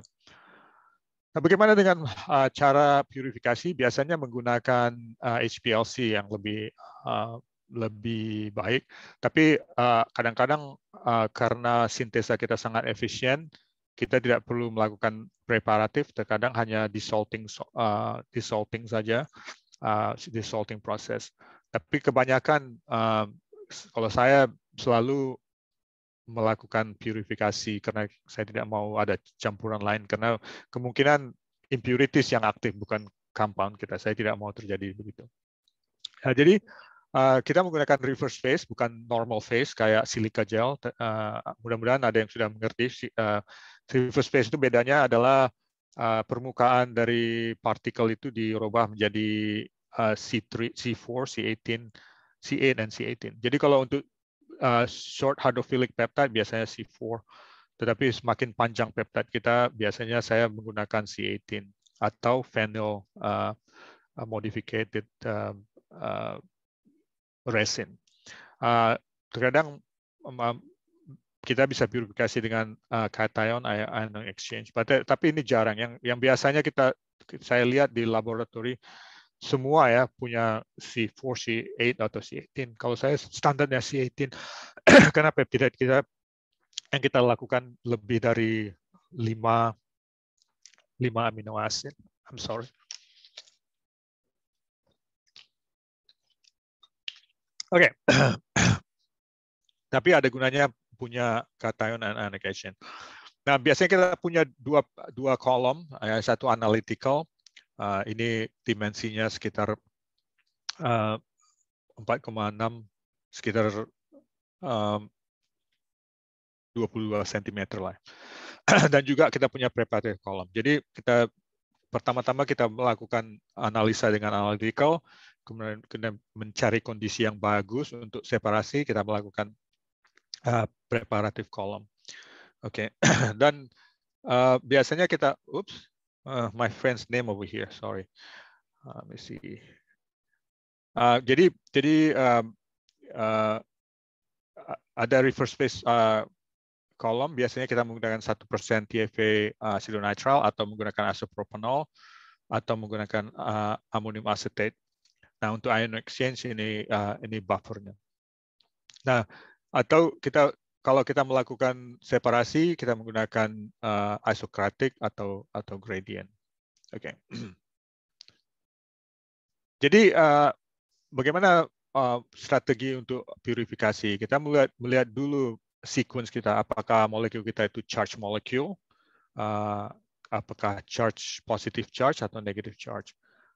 Nah, bagaimana dengan uh, cara purifikasi? Biasanya menggunakan uh, HPLC yang lebih uh, lebih baik. Tapi eh, kadang-kadang uh, karena sintesa kita sangat efisien, kita tidak perlu melakukan preparatif. Terkadang hanya dissolving uh, eh, dissolving saja, uh, dissolving proses. Tapi kebanyakan uh, kalau saya selalu melakukan purifikasi karena saya tidak mau ada campuran lain karena kemungkinan impurities yang aktif bukan compound kita. Saya tidak mau terjadi begitu. Nah, jadi Eh, kita menggunakan reverse phase, bukan normal phase kayak silica gel. Uh, Mudah-mudahan ada yang sudah mengerti. Uh, reverse phase itu bedanya adalah uh, permukaan dari partikel itu dirubah menjadi uh, C3, C4, C18, C8, dan C18. Jadi kalau untuk uh, short hydrophilic peptide biasanya C4, tetapi semakin panjang peptide kita biasanya saya menggunakan C18 atau phenyl uh, modified uh, uh, resin. Uh, terkadang um, kita bisa purifikasi dengan uh, cation ion exchange, But, eh, tapi ini jarang. Yang yang biasanya kita saya lihat di laboratori semua ya punya C4, C8 atau C18. Kalau saya standarnya C18 karena tidak kita yang kita lakukan lebih dari lima 5 amino acid. I'm sorry. Oke. Tapi ada gunanya punya cation dan annotation. Nah, biasanya kita punya dua dua kolom, eh, satu analytical. Uh, ini dimensinya sekitar uh, eh, 4,6 sekitar um, 22 cm lah. Dan juga kita punya preparative kolom. Jadi kita pertama-tama kita melakukan analisa dengan analytical, kemudian, kemudian mencari kondisi yang bagus untuk separasi kita melakukan uh, preparatif kolom. Oke, okay. dan uh, biasanya kita, oops, uh, eh, my friend's name over here, sorry, uh, let me see. Uh, jadi jadi uh, uh, ada reverse space uh, biasanya kita menggunakan satu persen TFA uh, silonitrile atau menggunakan isopropanol atau menggunakan uh, amonium acetate. Nah, untuk ion exchange ini uh, ini buffernya. Nah, atau kita kalau kita melakukan separasi, kita menggunakan uh, eh, isokratik atau atau gradient. Oke. Okay. Jadi uh, bagaimana uh, strategi untuk purifikasi? Kita melihat melihat dulu sequence kita, apakah molekul kita itu charge molekul, uh, apakah charge positive charge atau negative charge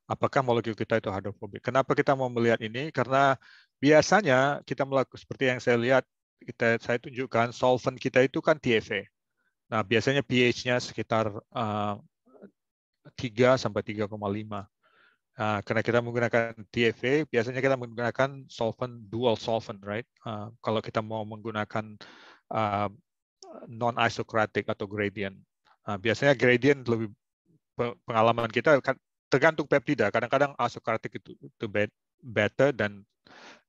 apakah molekul kita itu hidrofobik. Kenapa kita mau melihat ini? Karena biasanya kita melakukan seperti yang saya lihat, kita saya tunjukkan solvent kita itu kan TFA. E. Nah, biasanya pH-nya sekitar uh, eh, 3 sampai 3,5. Uh, nah, karena kita menggunakan TFA, e, biasanya kita menggunakan solvent dual solvent, right? Uh, kalau kita mau menggunakan uh, eh, non isocratic atau gradient. uh, biasanya gradient lebih pengalaman kita kan tergantung peptida. Kadang-kadang asokartik ah, itu, itu better dan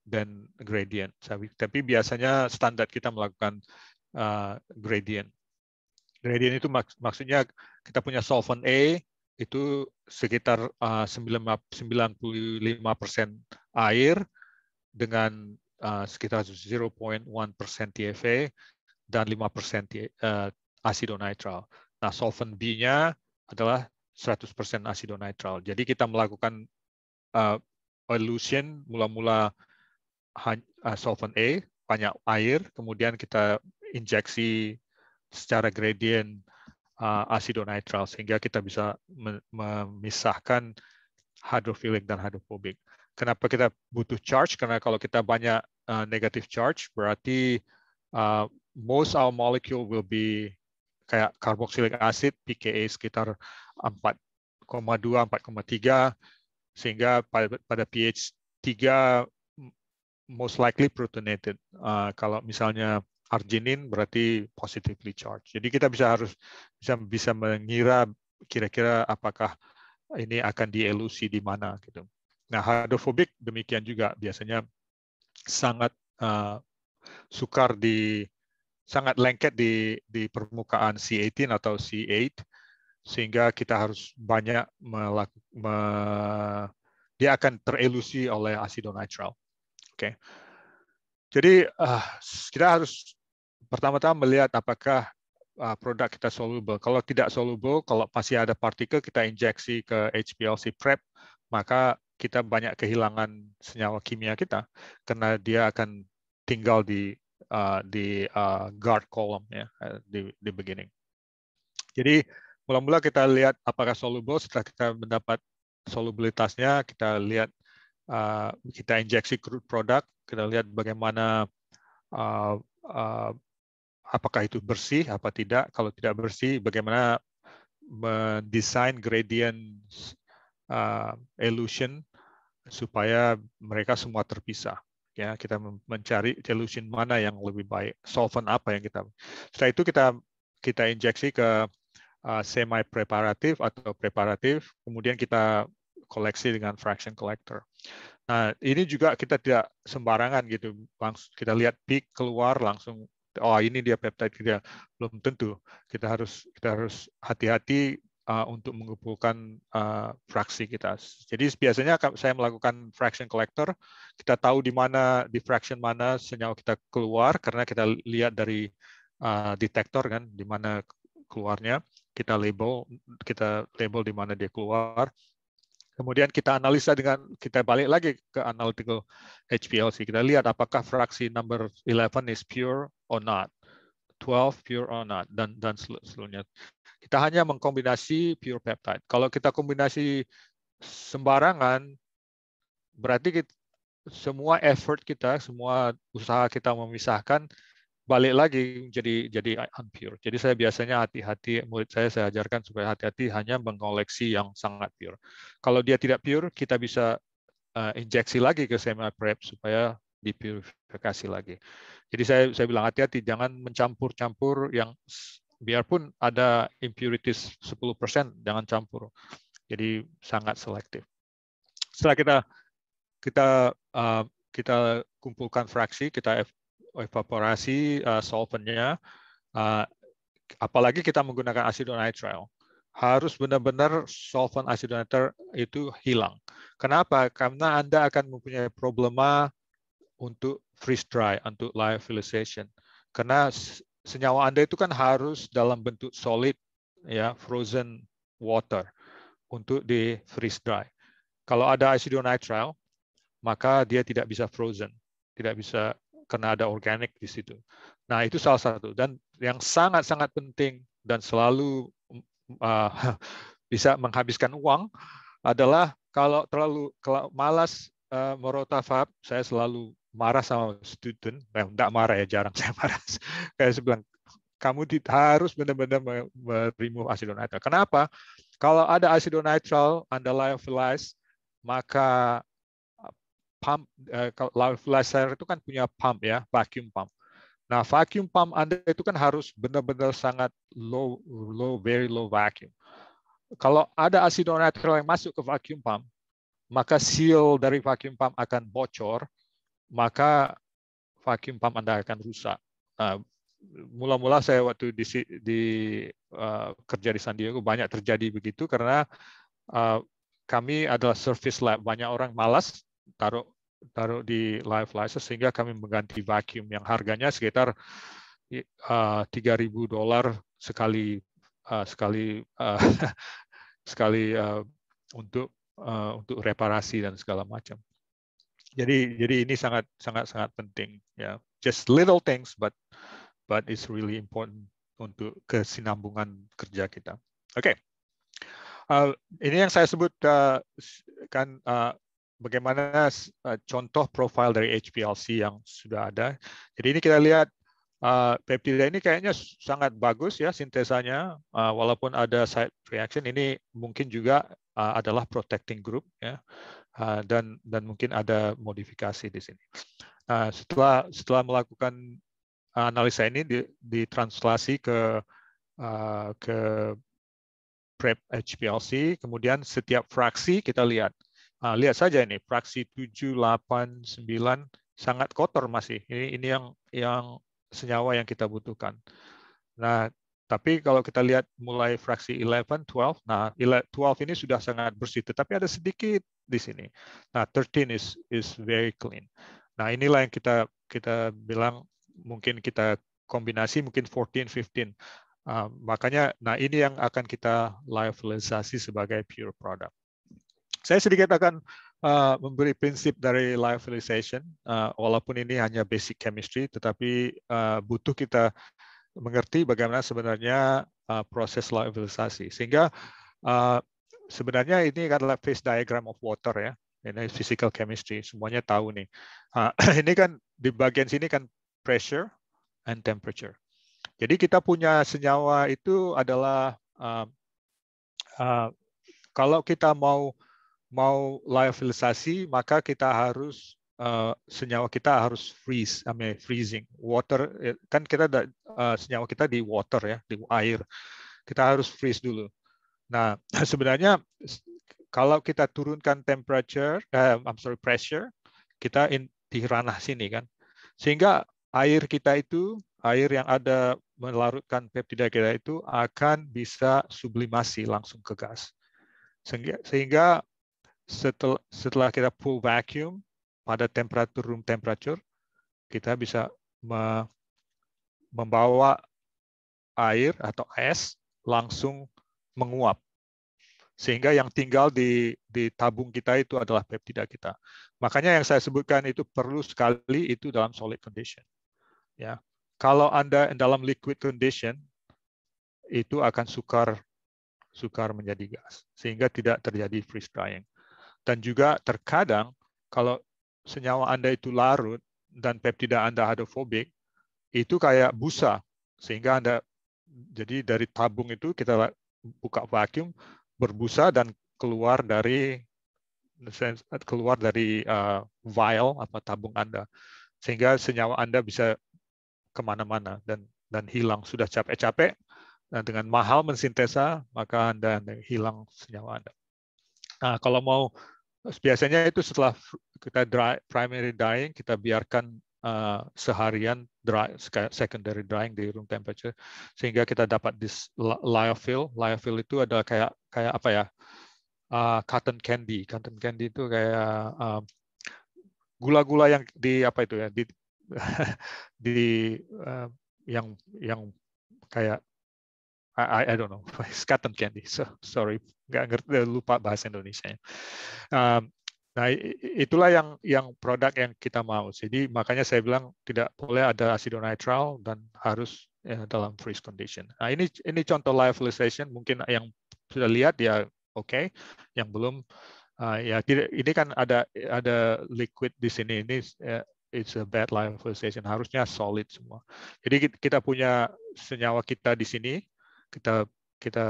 dan gradient. Tapi biasanya standar kita melakukan uh, gradient. Gradient itu mak maksudnya kita punya solvent A itu sekitar ah, uh, 95% air dengan uh, sekitar 0.1% TFA dan 5% uh, eh, asidonitral. Nah, solvent B-nya adalah 100% asidonitrile. Jadi kita melakukan uh, elution mula-mula uh, solvent A, banyak air, kemudian kita injeksi secara gradient uh, eh, asidonitrile sehingga kita bisa memisahkan hydrophilic dan hydrophobic. Kenapa kita butuh charge? Karena kalau kita banyak uh, negative charge, berarti uh, most our molecule will be kayak karboksilik asid PKA sekitar 4,2 4,3 sehingga pada, pada pH 3 most likely protonated. Uh, kalau misalnya arginin berarti positively charged. Jadi kita bisa harus bisa bisa mengira kira-kira apakah ini akan dielusi di mana gitu. Nah, hydrophobic demikian juga biasanya sangat uh, sukar di sangat lengket di di permukaan C18 atau C8 sehingga kita harus banyak melakukan dia akan terelusi oleh natural. Oke. Okay. Jadi uh, kita harus pertama-tama melihat apakah uh, produk kita soluble. Kalau tidak soluble, kalau masih ada partikel kita injeksi ke HPLC prep, maka kita banyak kehilangan senyawa kimia kita karena dia akan tinggal di Eh, di uh, guard column ya eh, di, di beginning. Jadi mula-mula kita lihat apakah soluble. Setelah kita mendapat solubilitasnya, kita lihat uh, kita injeksi crude product, kita lihat bagaimana uh, uh, apakah itu bersih apa tidak. Kalau tidak bersih, bagaimana mendesain gradient uh, elution supaya mereka semua terpisah ya kita mencari solution mana yang lebih baik solvent apa yang kita setelah itu kita kita injeksi ke uh, semi preparatif atau preparatif kemudian kita koleksi dengan fraction collector nah ini juga kita tidak sembarangan gitu langsung kita lihat peak keluar langsung oh ini dia peptide kita belum tentu kita harus kita harus hati-hati Eh, untuk mengumpulkan uh, fraksi kita. Jadi biasanya saya melakukan fraction collector, kita tahu di mana di fraction mana senyawa kita keluar karena kita lihat dari uh, eh, detektor kan di mana keluarnya, kita label kita label di mana dia keluar. Kemudian kita analisa dengan kita balik lagi ke analytical HPLC. Kita lihat apakah fraksi number 11 is pure or not, 12 pure or not dan dan seluruhnya. Kita hanya mengkombinasi pure peptide. Kalau kita kombinasi sembarangan, berarti kita, semua effort kita, semua usaha kita memisahkan balik lagi jadi jadi unpure. Jadi saya biasanya hati-hati murid saya saya ajarkan supaya hati-hati hanya mengoleksi yang sangat pure. Kalau dia tidak pure, kita bisa uh, injeksi lagi ke semi prep supaya dipurifikasi lagi. Jadi saya saya bilang hati-hati jangan mencampur-campur yang biarpun ada impurities 10%, jangan campur. Jadi sangat selektif. Setelah kita kita uh, kita kumpulkan fraksi, kita evaporasi uh, solventnya uh, apalagi kita menggunakan asidonitrile harus benar-benar solvent acidonator itu hilang. Kenapa? Karena Anda akan mempunyai problema untuk freeze dry, untuk lyophilization. Karena senyawa Anda itu kan harus dalam bentuk solid ya frozen water untuk di freeze dry. Kalau ada isodionitrile maka dia tidak bisa frozen, tidak bisa karena ada organik di situ. Nah, itu salah satu dan yang sangat-sangat penting dan selalu uh, bisa menghabiskan uang adalah kalau terlalu kalau malas uh, eh, merotafab, saya selalu marah sama student, nah, eh, enggak marah ya, jarang saya marah. Kayak saya bilang, kamu harus benar-benar remove acidonitrile. Kenapa? Kalau ada acidonitrile, Anda lyophilize, maka uh, pump, eh, lyophilizer itu kan punya pump ya, vacuum pump. Nah, vacuum pump Anda itu kan harus benar-benar sangat low, low, very low vacuum. Kalau ada acidonitrile yang masuk ke vacuum pump, maka seal dari vacuum pump akan bocor maka vacuum pump Anda akan rusak. Nah, mula-mula saya waktu di, di uh, kerja di San Diego banyak terjadi begitu karena uh, kami adalah service lab. Banyak orang malas taruh taruh di live license sehingga kami mengganti vacuum yang harganya sekitar uh, eh, 3000 dolar sekali uh, sekali uh, sekali uh, untuk uh, untuk reparasi dan segala macam. Jadi jadi ini sangat sangat sangat penting ya. Just little things but but it's really important untuk kesinambungan kerja kita. Oke. Okay. Uh, ini yang saya sebut uh, kan uh, bagaimana uh, contoh profil dari HPLC yang sudah ada. Jadi ini kita lihat uh, peptida ini kayaknya sangat bagus ya sintesanya uh, walaupun ada side reaction ini mungkin juga uh, adalah protecting group ya. Ah, dan dan mungkin ada modifikasi di sini. Nah, setelah setelah melakukan analisa ini ditranslasi ke ah, ke prep HPLC, kemudian setiap fraksi kita lihat. Uh, lihat saja ini fraksi 7 8 9 sangat kotor masih. Ini ini yang yang senyawa yang kita butuhkan. Nah, tapi kalau kita lihat mulai fraksi 11, 12, nah 12 ini sudah sangat bersih, tetapi ada sedikit di sini. Nah 13 is is very clean. Nah inilah yang kita kita bilang mungkin kita kombinasi mungkin 14, 15. Uh, makanya, nah ini yang akan kita lyophilisasi sebagai pure product. Saya sedikit akan uh, memberi prinsip dari livelisation, uh, ah, walaupun ini hanya basic chemistry, tetapi uh, butuh kita mengerti bagaimana sebenarnya uh, proses laut Sehingga uh, sebenarnya ini adalah phase diagram of water ya. Ini physical chemistry, semuanya tahu nih. Uh, ini kan di bagian sini kan pressure and temperature. Jadi kita punya senyawa itu adalah uh, uh, kalau kita mau mau lyophilizasi maka kita harus uh, senyawa kita harus freeze, I mean freezing. Water eh, kan kita ada uh, senyawa kita di water ya, di air. Kita harus freeze dulu. Nah, sebenarnya kalau kita turunkan temperature, uh, I'm sorry pressure, kita in, di ranah sini kan. Sehingga air kita itu, air yang ada melarutkan peptida kita itu akan bisa sublimasi langsung ke gas. Sehingga, sehingga setelah, setelah kita pull vacuum, pada temperatur room temperature, kita bisa membawa air atau es langsung menguap. Sehingga yang tinggal di, di tabung kita itu adalah peptida kita. Makanya yang saya sebutkan itu perlu sekali itu dalam solid condition. Ya, kalau anda dalam liquid condition itu akan sukar sukar menjadi gas sehingga tidak terjadi freeze drying. Dan juga terkadang kalau senyawa Anda itu larut dan peptida Anda hidrofobik itu kayak busa. Sehingga Anda, jadi dari tabung itu kita buka vakum, berbusa dan keluar dari keluar dari uh, vial apa tabung Anda sehingga senyawa Anda bisa kemana-mana dan dan hilang sudah capek-capek dan dengan mahal mensintesa maka Anda hilang senyawa Anda. Nah kalau mau biasanya itu setelah kita dry, primary drying kita biarkan uh, seharian dry secondary drying di room temperature sehingga kita dapat this lyophil. Lyophil itu adalah kayak kayak apa ya? Uh, cotton candy. Cotton candy itu kayak gula eh, gula-gula yang di apa itu ya? di di uh, yang yang kayak I, I don't know cotton candy so sorry nggak ngerti eh, lupa bahasa Indonesia um, nah itulah yang yang produk yang kita mau jadi makanya saya bilang tidak boleh ada acidonitrile dan harus ya, dalam freeze condition nah ini ini contoh live realization. mungkin yang sudah lihat ya oke okay. yang belum uh, ya ini kan ada ada liquid di sini ini uh, it's a bad life harusnya solid semua. Jadi kita punya senyawa kita di sini kita kita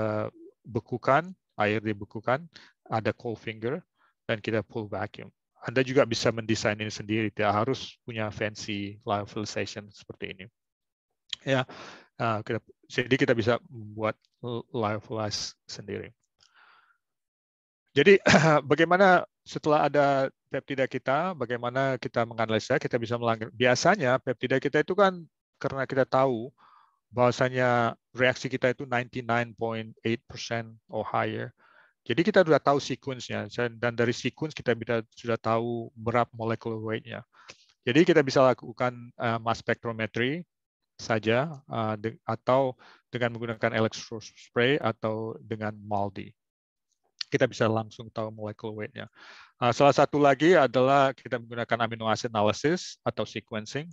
bekukan air dibekukan ada cold finger dan kita pull vacuum anda juga bisa mendesain ini sendiri tidak harus punya fancy level station seperti ini ya eh, kita, jadi kita bisa membuat lyophilized sendiri jadi bagaimana setelah ada peptida kita, bagaimana kita menganalisa, kita bisa melanggar. Biasanya peptida kita itu kan karena kita tahu bahwasanya reaksi kita itu 99.8% or higher. Jadi kita sudah tahu sequence-nya dan dari sequence kita bisa sudah tahu berapa molecular weight-nya. Jadi kita bisa lakukan eh, mass spectrometry saja eh, atau dengan menggunakan electrospray atau dengan MALDI. Kita bisa langsung tahu molecular weight-nya. Eh, salah satu lagi adalah kita menggunakan amino acid analysis atau sequencing.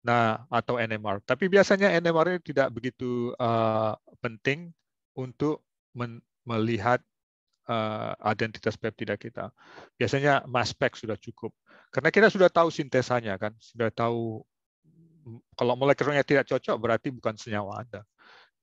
Nah, atau NMR. Tapi biasanya NMR ini tidak begitu uh, penting untuk melihat uh, identitas peptida kita. Biasanya mass spec sudah cukup. Karena kita sudah tahu sintesanya kan, sudah tahu kalau molekulnya tidak cocok berarti bukan senyawa Anda.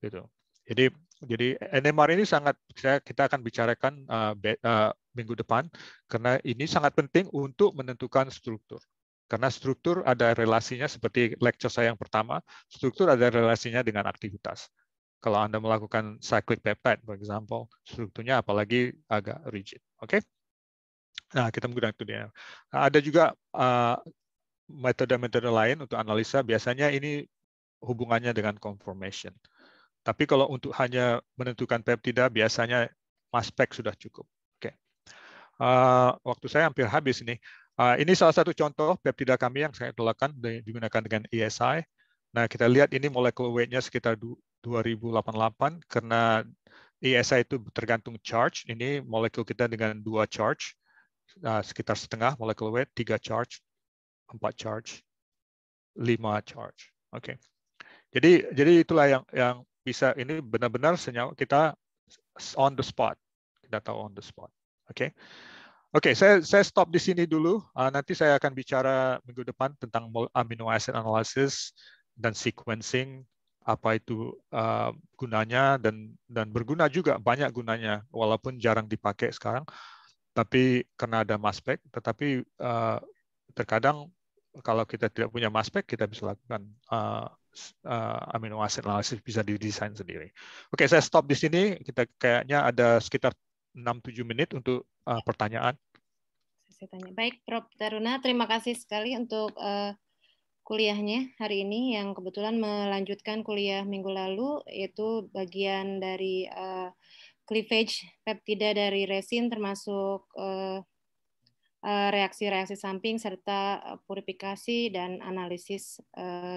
Gitu. Jadi jadi NMR ini sangat saya kita akan bicarakan uh, be, uh, minggu depan karena ini sangat penting untuk menentukan struktur. Karena struktur ada relasinya seperti lecture saya yang pertama, struktur ada relasinya dengan aktivitas. Kalau Anda melakukan cyclic peptide, for example, strukturnya apalagi agak rigid. Oke? Okay? Nah, kita menggunakan itu. Nah, ada juga eh, metode-metode uh, lain untuk analisa. Biasanya ini hubungannya dengan conformation. Tapi kalau untuk hanya menentukan peptida, biasanya mass spec sudah cukup. Oke, okay. uh, eh, waktu saya hampir habis ini. Ah, ini salah satu contoh peptida kami yang saya telakan digunakan dengan ESI. Nah, kita lihat ini molekul weight-nya sekitar 2088 karena ESI itu tergantung charge. Ini molekul kita dengan dua charge, ah, sekitar setengah molekul weight, tiga charge, empat charge, lima charge. Oke. Okay. Jadi jadi itulah yang yang bisa ini benar-benar senyawa kita on the spot. Kita tahu on the spot. Oke. Okay. Oke, okay, saya saya stop di sini dulu. Uh, nanti saya akan bicara minggu depan tentang amino acid analysis dan sequencing apa itu uh, gunanya dan dan berguna juga banyak gunanya walaupun jarang dipakai sekarang. Tapi karena ada mass spec, tetapi uh, terkadang kalau kita tidak punya mass spec kita bisa lakukan uh, uh, amino acid analysis bisa didesain sendiri. Oke, okay, saya stop di sini. Kita kayaknya ada sekitar enam tujuh menit untuk uh, pertanyaan saya Baik, Prof. Taruna, terima kasih sekali untuk uh, kuliahnya hari ini yang kebetulan melanjutkan kuliah minggu lalu, yaitu bagian dari uh, cleavage peptida dari resin termasuk reaksi eh, reaksi-reaksi samping serta purifikasi dan analisis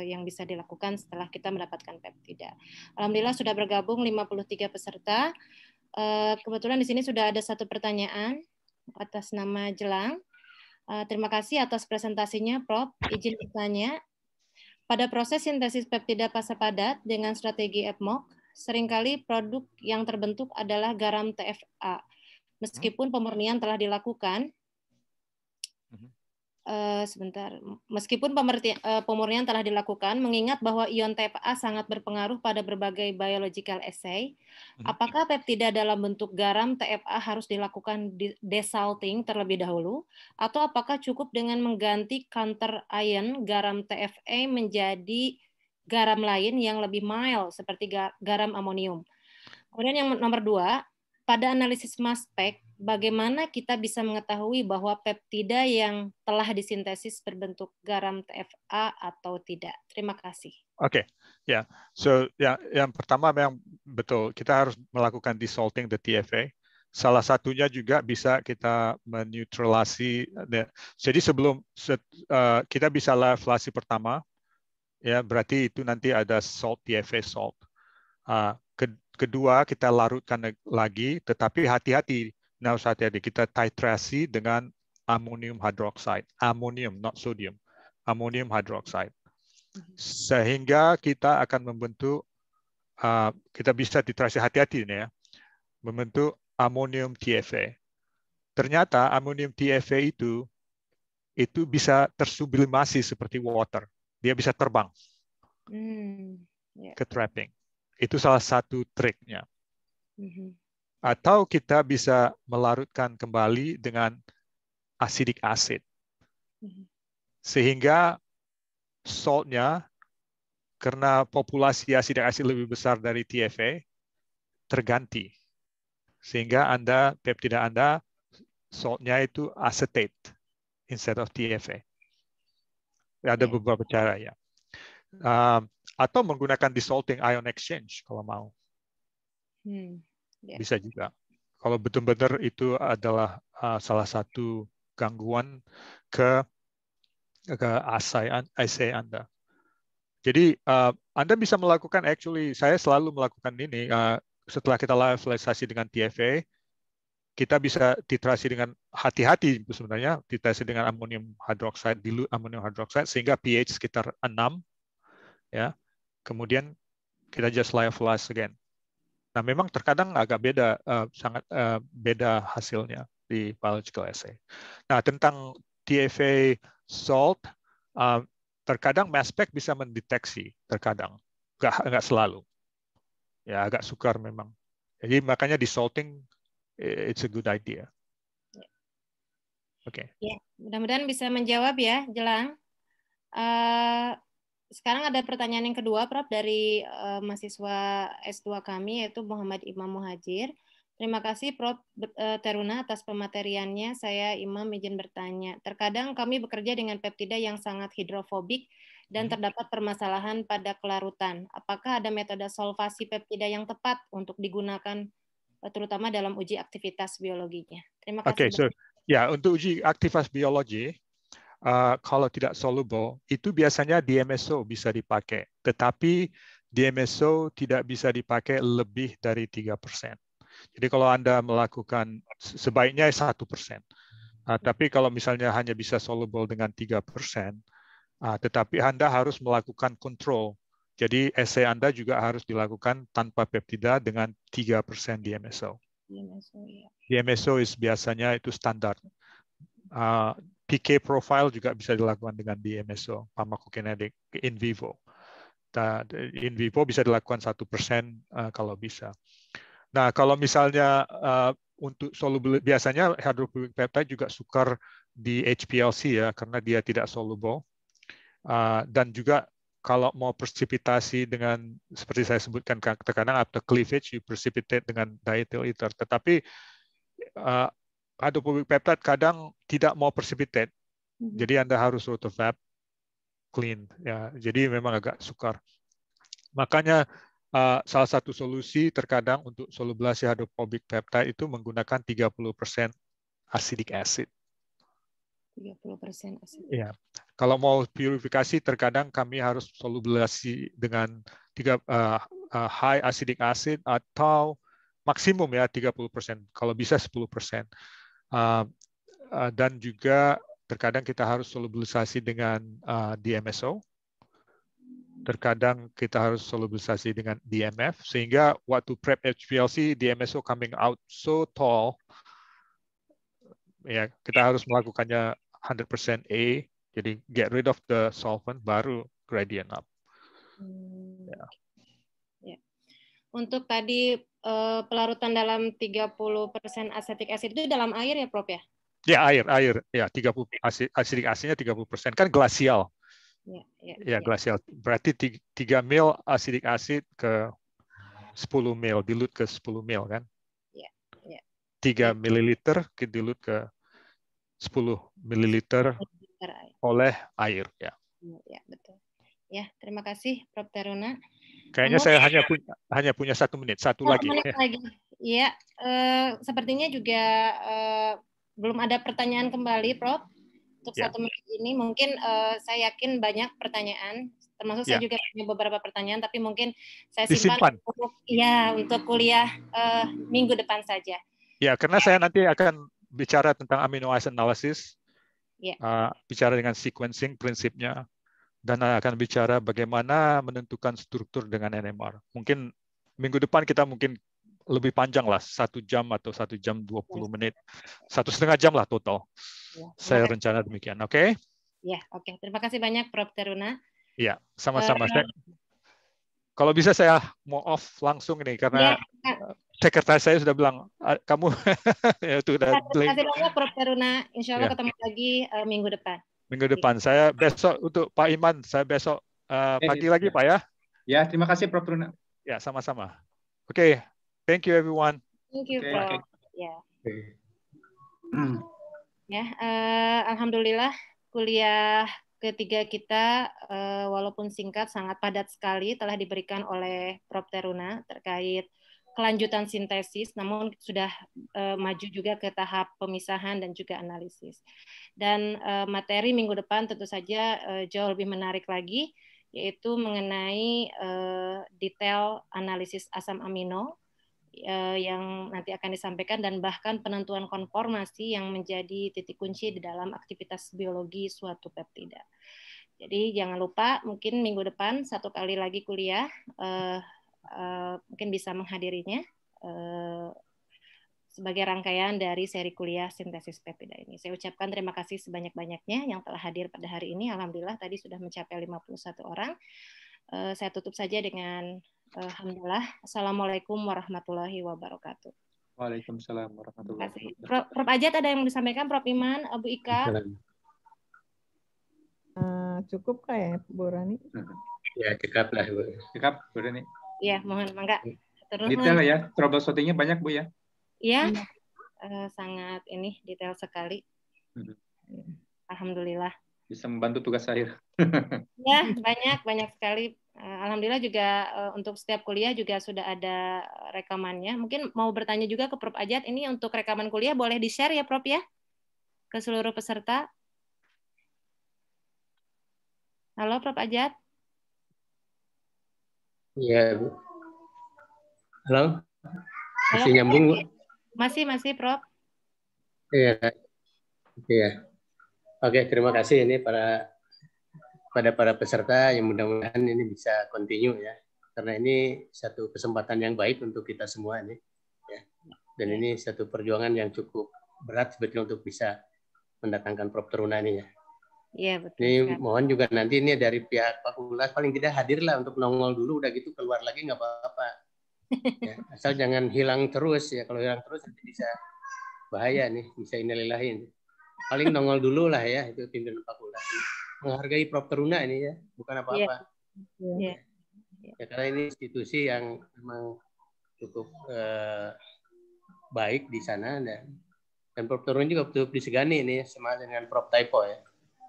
yang bisa dilakukan setelah kita mendapatkan peptida. Alhamdulillah sudah bergabung 53 peserta. Kebetulan di sini sudah ada satu pertanyaan atas nama Jelang. Uh, terima kasih atas presentasinya, Prof. Izin bertanya, pada proses sintesis peptida pasa padat dengan strategi EPMOC, seringkali produk yang terbentuk adalah garam TFA. Meskipun pemurnian telah dilakukan, Eh, sebentar. Meskipun pemerti, eh, pemurnian telah dilakukan, mengingat bahwa ion TPA sangat berpengaruh pada berbagai biological assay, mhm. apakah peptida dalam bentuk garam TPA harus dilakukan desalting terlebih dahulu, atau apakah cukup dengan mengganti counter ion garam TFA menjadi garam lain yang lebih mild seperti garam amonium? Kemudian yang nomor dua, pada analisis mass spec bagaimana kita bisa mengetahui bahwa peptida yang telah disintesis berbentuk garam TFA atau tidak? Terima kasih. Oke, okay. ya. Yeah. So, ya, yang pertama memang betul kita harus melakukan dissolving the TFA. Salah satunya juga bisa kita menetralasi. Ya. Jadi sebelum set, uh, kita bisa laflasi pertama, ya berarti itu nanti ada salt TFA salt. Uh, kedua kita larutkan lagi, tetapi hati-hati Nah, saat ini kita titrasi dengan amonium hydroxide. Amonium, not sodium. Amonium hydroxide. Mm-hmm. Sehingga kita akan membentuk, uh, kita bisa titrasi hati-hati ini ya, membentuk amonium TFA. Ternyata amonium TFA itu itu bisa tersublimasi seperti water. Dia bisa terbang mm, yeah. ke trapping. Itu salah satu triknya. Mm -hmm atau kita bisa melarutkan kembali dengan asidik asid mm-hmm. Sehingga saltnya karena populasi asidik asid lebih besar dari TFA terganti. Sehingga Anda peptida Anda saltnya itu acetate instead of TFA. Ada iya. beberapa cara ya. uh, atau menggunakan dissolving ion exchange kalau mau. Hmm yeah. bisa juga. Kalau betul benar itu adalah uh, salah satu gangguan ke ke AC, Anda. Jadi uh, Anda bisa melakukan actually saya selalu melakukan ini uh, setelah kita levelisasi dengan TFA kita bisa titrasi dengan hati-hati sebenarnya titrasi dengan amonium hidroksida dilu amonium hidroksida sehingga pH sekitar 6 ya. Kemudian kita just lyophilize again. Nah, memang terkadang agak beda, uh, sangat uh, beda hasilnya di biological assay. Nah, tentang TFA salt, uh, terkadang mass spec bisa mendeteksi, terkadang, nggak, nggak selalu. Ya, agak sukar memang. Jadi makanya di salting, it's a good idea. Ya. Oke. Okay. Ya, mudah-mudahan bisa menjawab ya, Jelang. Uh, sekarang ada pertanyaan yang kedua, Prof, dari uh, mahasiswa S2 kami, yaitu Muhammad Imam Muhajir. Terima kasih, Prof. Eh, Teruna, atas pemateriannya. Saya Imam izin bertanya. Terkadang kami bekerja dengan peptida yang sangat hidrofobik dan hmm. terdapat permasalahan pada kelarutan. Apakah ada metode solvasi peptida yang tepat untuk digunakan eh, terutama dalam uji aktivitas biologinya? Terima kasih. Oke, okay, so ya untuk uji aktivitas biologi Eh, kalau tidak soluble, itu biasanya DMSO bisa dipakai. Tetapi DMSO tidak bisa dipakai lebih dari tiga persen. Jadi kalau Anda melakukan, sebaiknya 1%. Uh, eh, tapi kalau misalnya hanya bisa soluble dengan tiga uh, tetapi Anda harus melakukan kontrol. Jadi essay Anda juga harus dilakukan tanpa peptida dengan 3% DMSO. DMSO, ya. DMSO is biasanya itu standar. Uh, PK profile juga bisa dilakukan dengan DMSO, pharmacokinetic in vivo. In vivo bisa dilakukan satu persen eh, kalau bisa. Nah, kalau misalnya eh, untuk soluble biasanya hydrophilic peptide juga sukar di HPLC ya karena dia tidak soluble uh, dan juga kalau mau presipitasi dengan seperti saya sebutkan terkadang after cleavage you precipitate dengan diethyl ether tetapi uh, public peptide kadang tidak mau precipitate. Mm-hmm. Jadi Anda harus rotovap clean ya. Jadi memang agak sukar. Makanya uh, salah satu solusi terkadang untuk solubilasi hydrophobic peptide itu menggunakan 30% acidic acid. 30% asid. Ya. Kalau mau purifikasi terkadang kami harus solubilasi dengan tiga uh, uh, high acidic acid atau maksimum ya 30%, kalau bisa 10%. Ehm, eh, dan juga terkadang kita harus solubilisasi dengan uh, eh, DMSO, terkadang kita harus solubilisasi dengan DMF, sehingga waktu prep HPLC, DMSO coming out so tall, ya kita harus melakukannya 100% A, jadi get rid of the solvent, baru gradient up. Hmm, yeah untuk tadi uh, pelarutan dalam 30% asetik asid itu dalam air ya Prof ya? Ya air, air. Ya 30 asidik asidnya 30% kan glasial. Ya, ya, ya, ya. glasial. Berarti 3 mil asidik asid ke 10 mil, dilut ke 10 mil kan? Ya, ya. 3 mililiter dilut ke 10 mililiter oleh air ya. ya. Ya, betul. Ya, terima kasih Prof Taruna. Kayaknya saya hanya ya. punya hanya punya satu menit, satu, satu lagi. Menit ya. lagi. Iya, uh, sepertinya juga uh, belum ada pertanyaan kembali, Prof. Untuk ya. satu menit ini mungkin uh, saya yakin banyak pertanyaan, termasuk ya. saya juga punya beberapa pertanyaan, tapi mungkin saya simpan simpan. untuk ya untuk kuliah uh, minggu depan saja. Ya, karena ya. saya nanti akan bicara tentang amino acid analysis, ya. uh, bicara dengan sequencing prinsipnya, dan akan bicara bagaimana menentukan struktur dengan NMR. Mungkin minggu depan kita mungkin lebih panjang lah, satu jam atau satu jam 20 iya. menit, satu setengah jam lah total. Ya, Saya rencana demikian, oke? Okay? Ya, oke. Okay. Terima kasih banyak Prof. Teruna. Ya, sama-sama. Uh, kalau bisa saya mau off langsung ini karena iya, ya. sekretaris saya sudah bilang ah, kamu ya itu udah. Terima kasih banyak Prof Teruna. Insya Allah ya. ketemu lagi uh, minggu depan minggu depan. Iya. Saya besok untuk Pak Iman, saya besok uh, pagi lagi iya. Pak ya. Ya, terima kasih Prof. Runa. Ya, sama-sama. Oke, okay. thank you everyone. Thank you, okay. Prof. Ya. Okay. Ya, uh, alhamdulillah kuliah ketiga kita uh, walaupun singkat sangat padat sekali telah diberikan oleh Prof Teruna terkait kelanjutan sintesis, namun sudah uh, maju juga ke tahap pemisahan dan juga analisis. Dan uh, materi minggu depan tentu saja uh, jauh lebih menarik lagi, yaitu mengenai uh, detail analisis asam amino uh, yang nanti akan disampaikan dan bahkan penentuan konformasi yang menjadi titik kunci di dalam aktivitas biologi suatu peptida. Jadi jangan lupa mungkin minggu depan satu kali lagi kuliah. Uh, Eh, mungkin bisa menghadirinya eh, sebagai rangkaian dari seri kuliah sintesis peptida ini. Saya ucapkan terima kasih sebanyak-banyaknya yang telah hadir pada hari ini. Alhamdulillah tadi sudah mencapai 51 orang. Eh, saya tutup saja dengan Alhamdulillah. Assalamualaikum warahmatullahi wabarakatuh. Waalaikumsalam warahmatullahi wabarakatuh. Prof, Ajat ada yang disampaikan, Prof. Iman, Bu Ika? Uh, cukup kayak Bu Rani. Hmm. Ya, cukup lah, Bu. Cukup, Bu Rani. Ya, mohon mangga. Iya. Terus detail ya, troubleshootingnya banyak bu ya? Iya, uh, sangat ini detail sekali. Alhamdulillah. Bisa membantu tugas saya. ya, banyak banyak sekali. Uh, Alhamdulillah juga uh, untuk setiap kuliah juga sudah ada rekamannya. Mungkin mau bertanya juga ke Prof. Ajat, ini untuk rekaman kuliah boleh di-share ya Prof ya? Ke seluruh peserta. Halo Prof. Ajat. Iya, Bu. Halo? Masih Halo, nyambung, Bu? Masih, masih, Prof. Iya. Iya. Oke, terima kasih ini para pada para peserta yang mudah-mudahan ini bisa continue ya. Karena ini satu kesempatan yang baik untuk kita semua ini. Ya. Dan iya. ini satu perjuangan yang cukup berat sebetulnya untuk bisa mendatangkan Prof Teruna ini ya. Iya betul. Ini mohon juga nanti ini dari pihak fakultas paling tidak hadirlah untuk nongol dulu udah gitu keluar lagi nggak apa-apa. Ya, asal jangan hilang terus ya kalau hilang terus nanti bisa bahaya nih bisa inalilahin. Paling nongol dulu lah ya itu pimpinan fakultas. Menghargai Prof Teruna ini ya bukan apa-apa. Ya. ya karena ini institusi yang memang cukup eh, baik di sana dan dan Prof Teruna juga cukup disegani ini sama dengan Prof Taipo ya.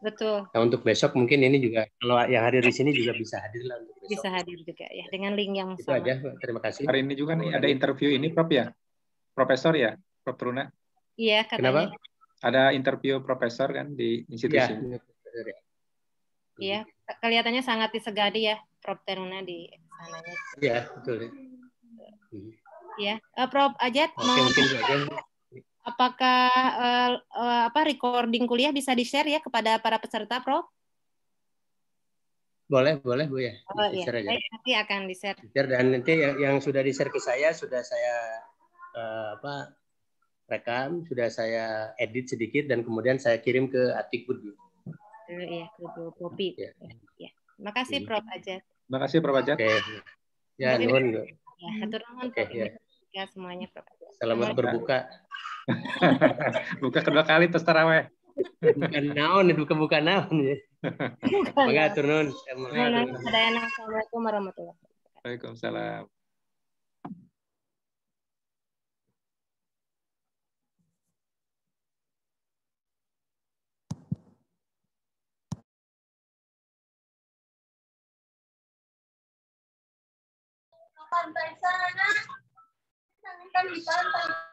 Betul. Nah, untuk besok mungkin ini juga kalau yang hadir di sini juga bisa hadir lah untuk Bisa hadir juga ya dengan link yang Itu aja. Terima kasih. Hari ini juga nih ada interview ini Prof ya. Profesor ya, Prof Truna. Iya, katanya. Kenapa? Ada interview profesor kan di institusi. Iya. Ya. Iya, kelihatannya sangat disegadi ya Prof Teruna di sananya. Iya, betul. Iya, uh, eh, Prof Ajat Oke, mau mungkin Apakah uh, uh, apa recording kuliah bisa di-share ya kepada para peserta, Prof? Boleh, boleh Bu ya. Oh, iya. Aja. nanti akan di-share. Di-share dan nanti yang, yang sudah di-share ke saya sudah saya uh, apa rekam, sudah saya edit sedikit dan kemudian saya kirim ke Atik Budi. Uh, iya, ke Bu Popi. Ya. ya. Makasih iya. Prof Ajat. Makasih Prof Ajat. Oke. Okay. Ya, nuhun. Ya, terima kasih. Oke, ya. semuanya Prof. Selamat berbuka. buka kedua kali terus taraweh. bukan naon, buka bukan naon ya. Mengatur nun. Assalamualaikum warahmatullahi wabarakatuh. Waalaikumsalam. pantai sana. Kita di pantai.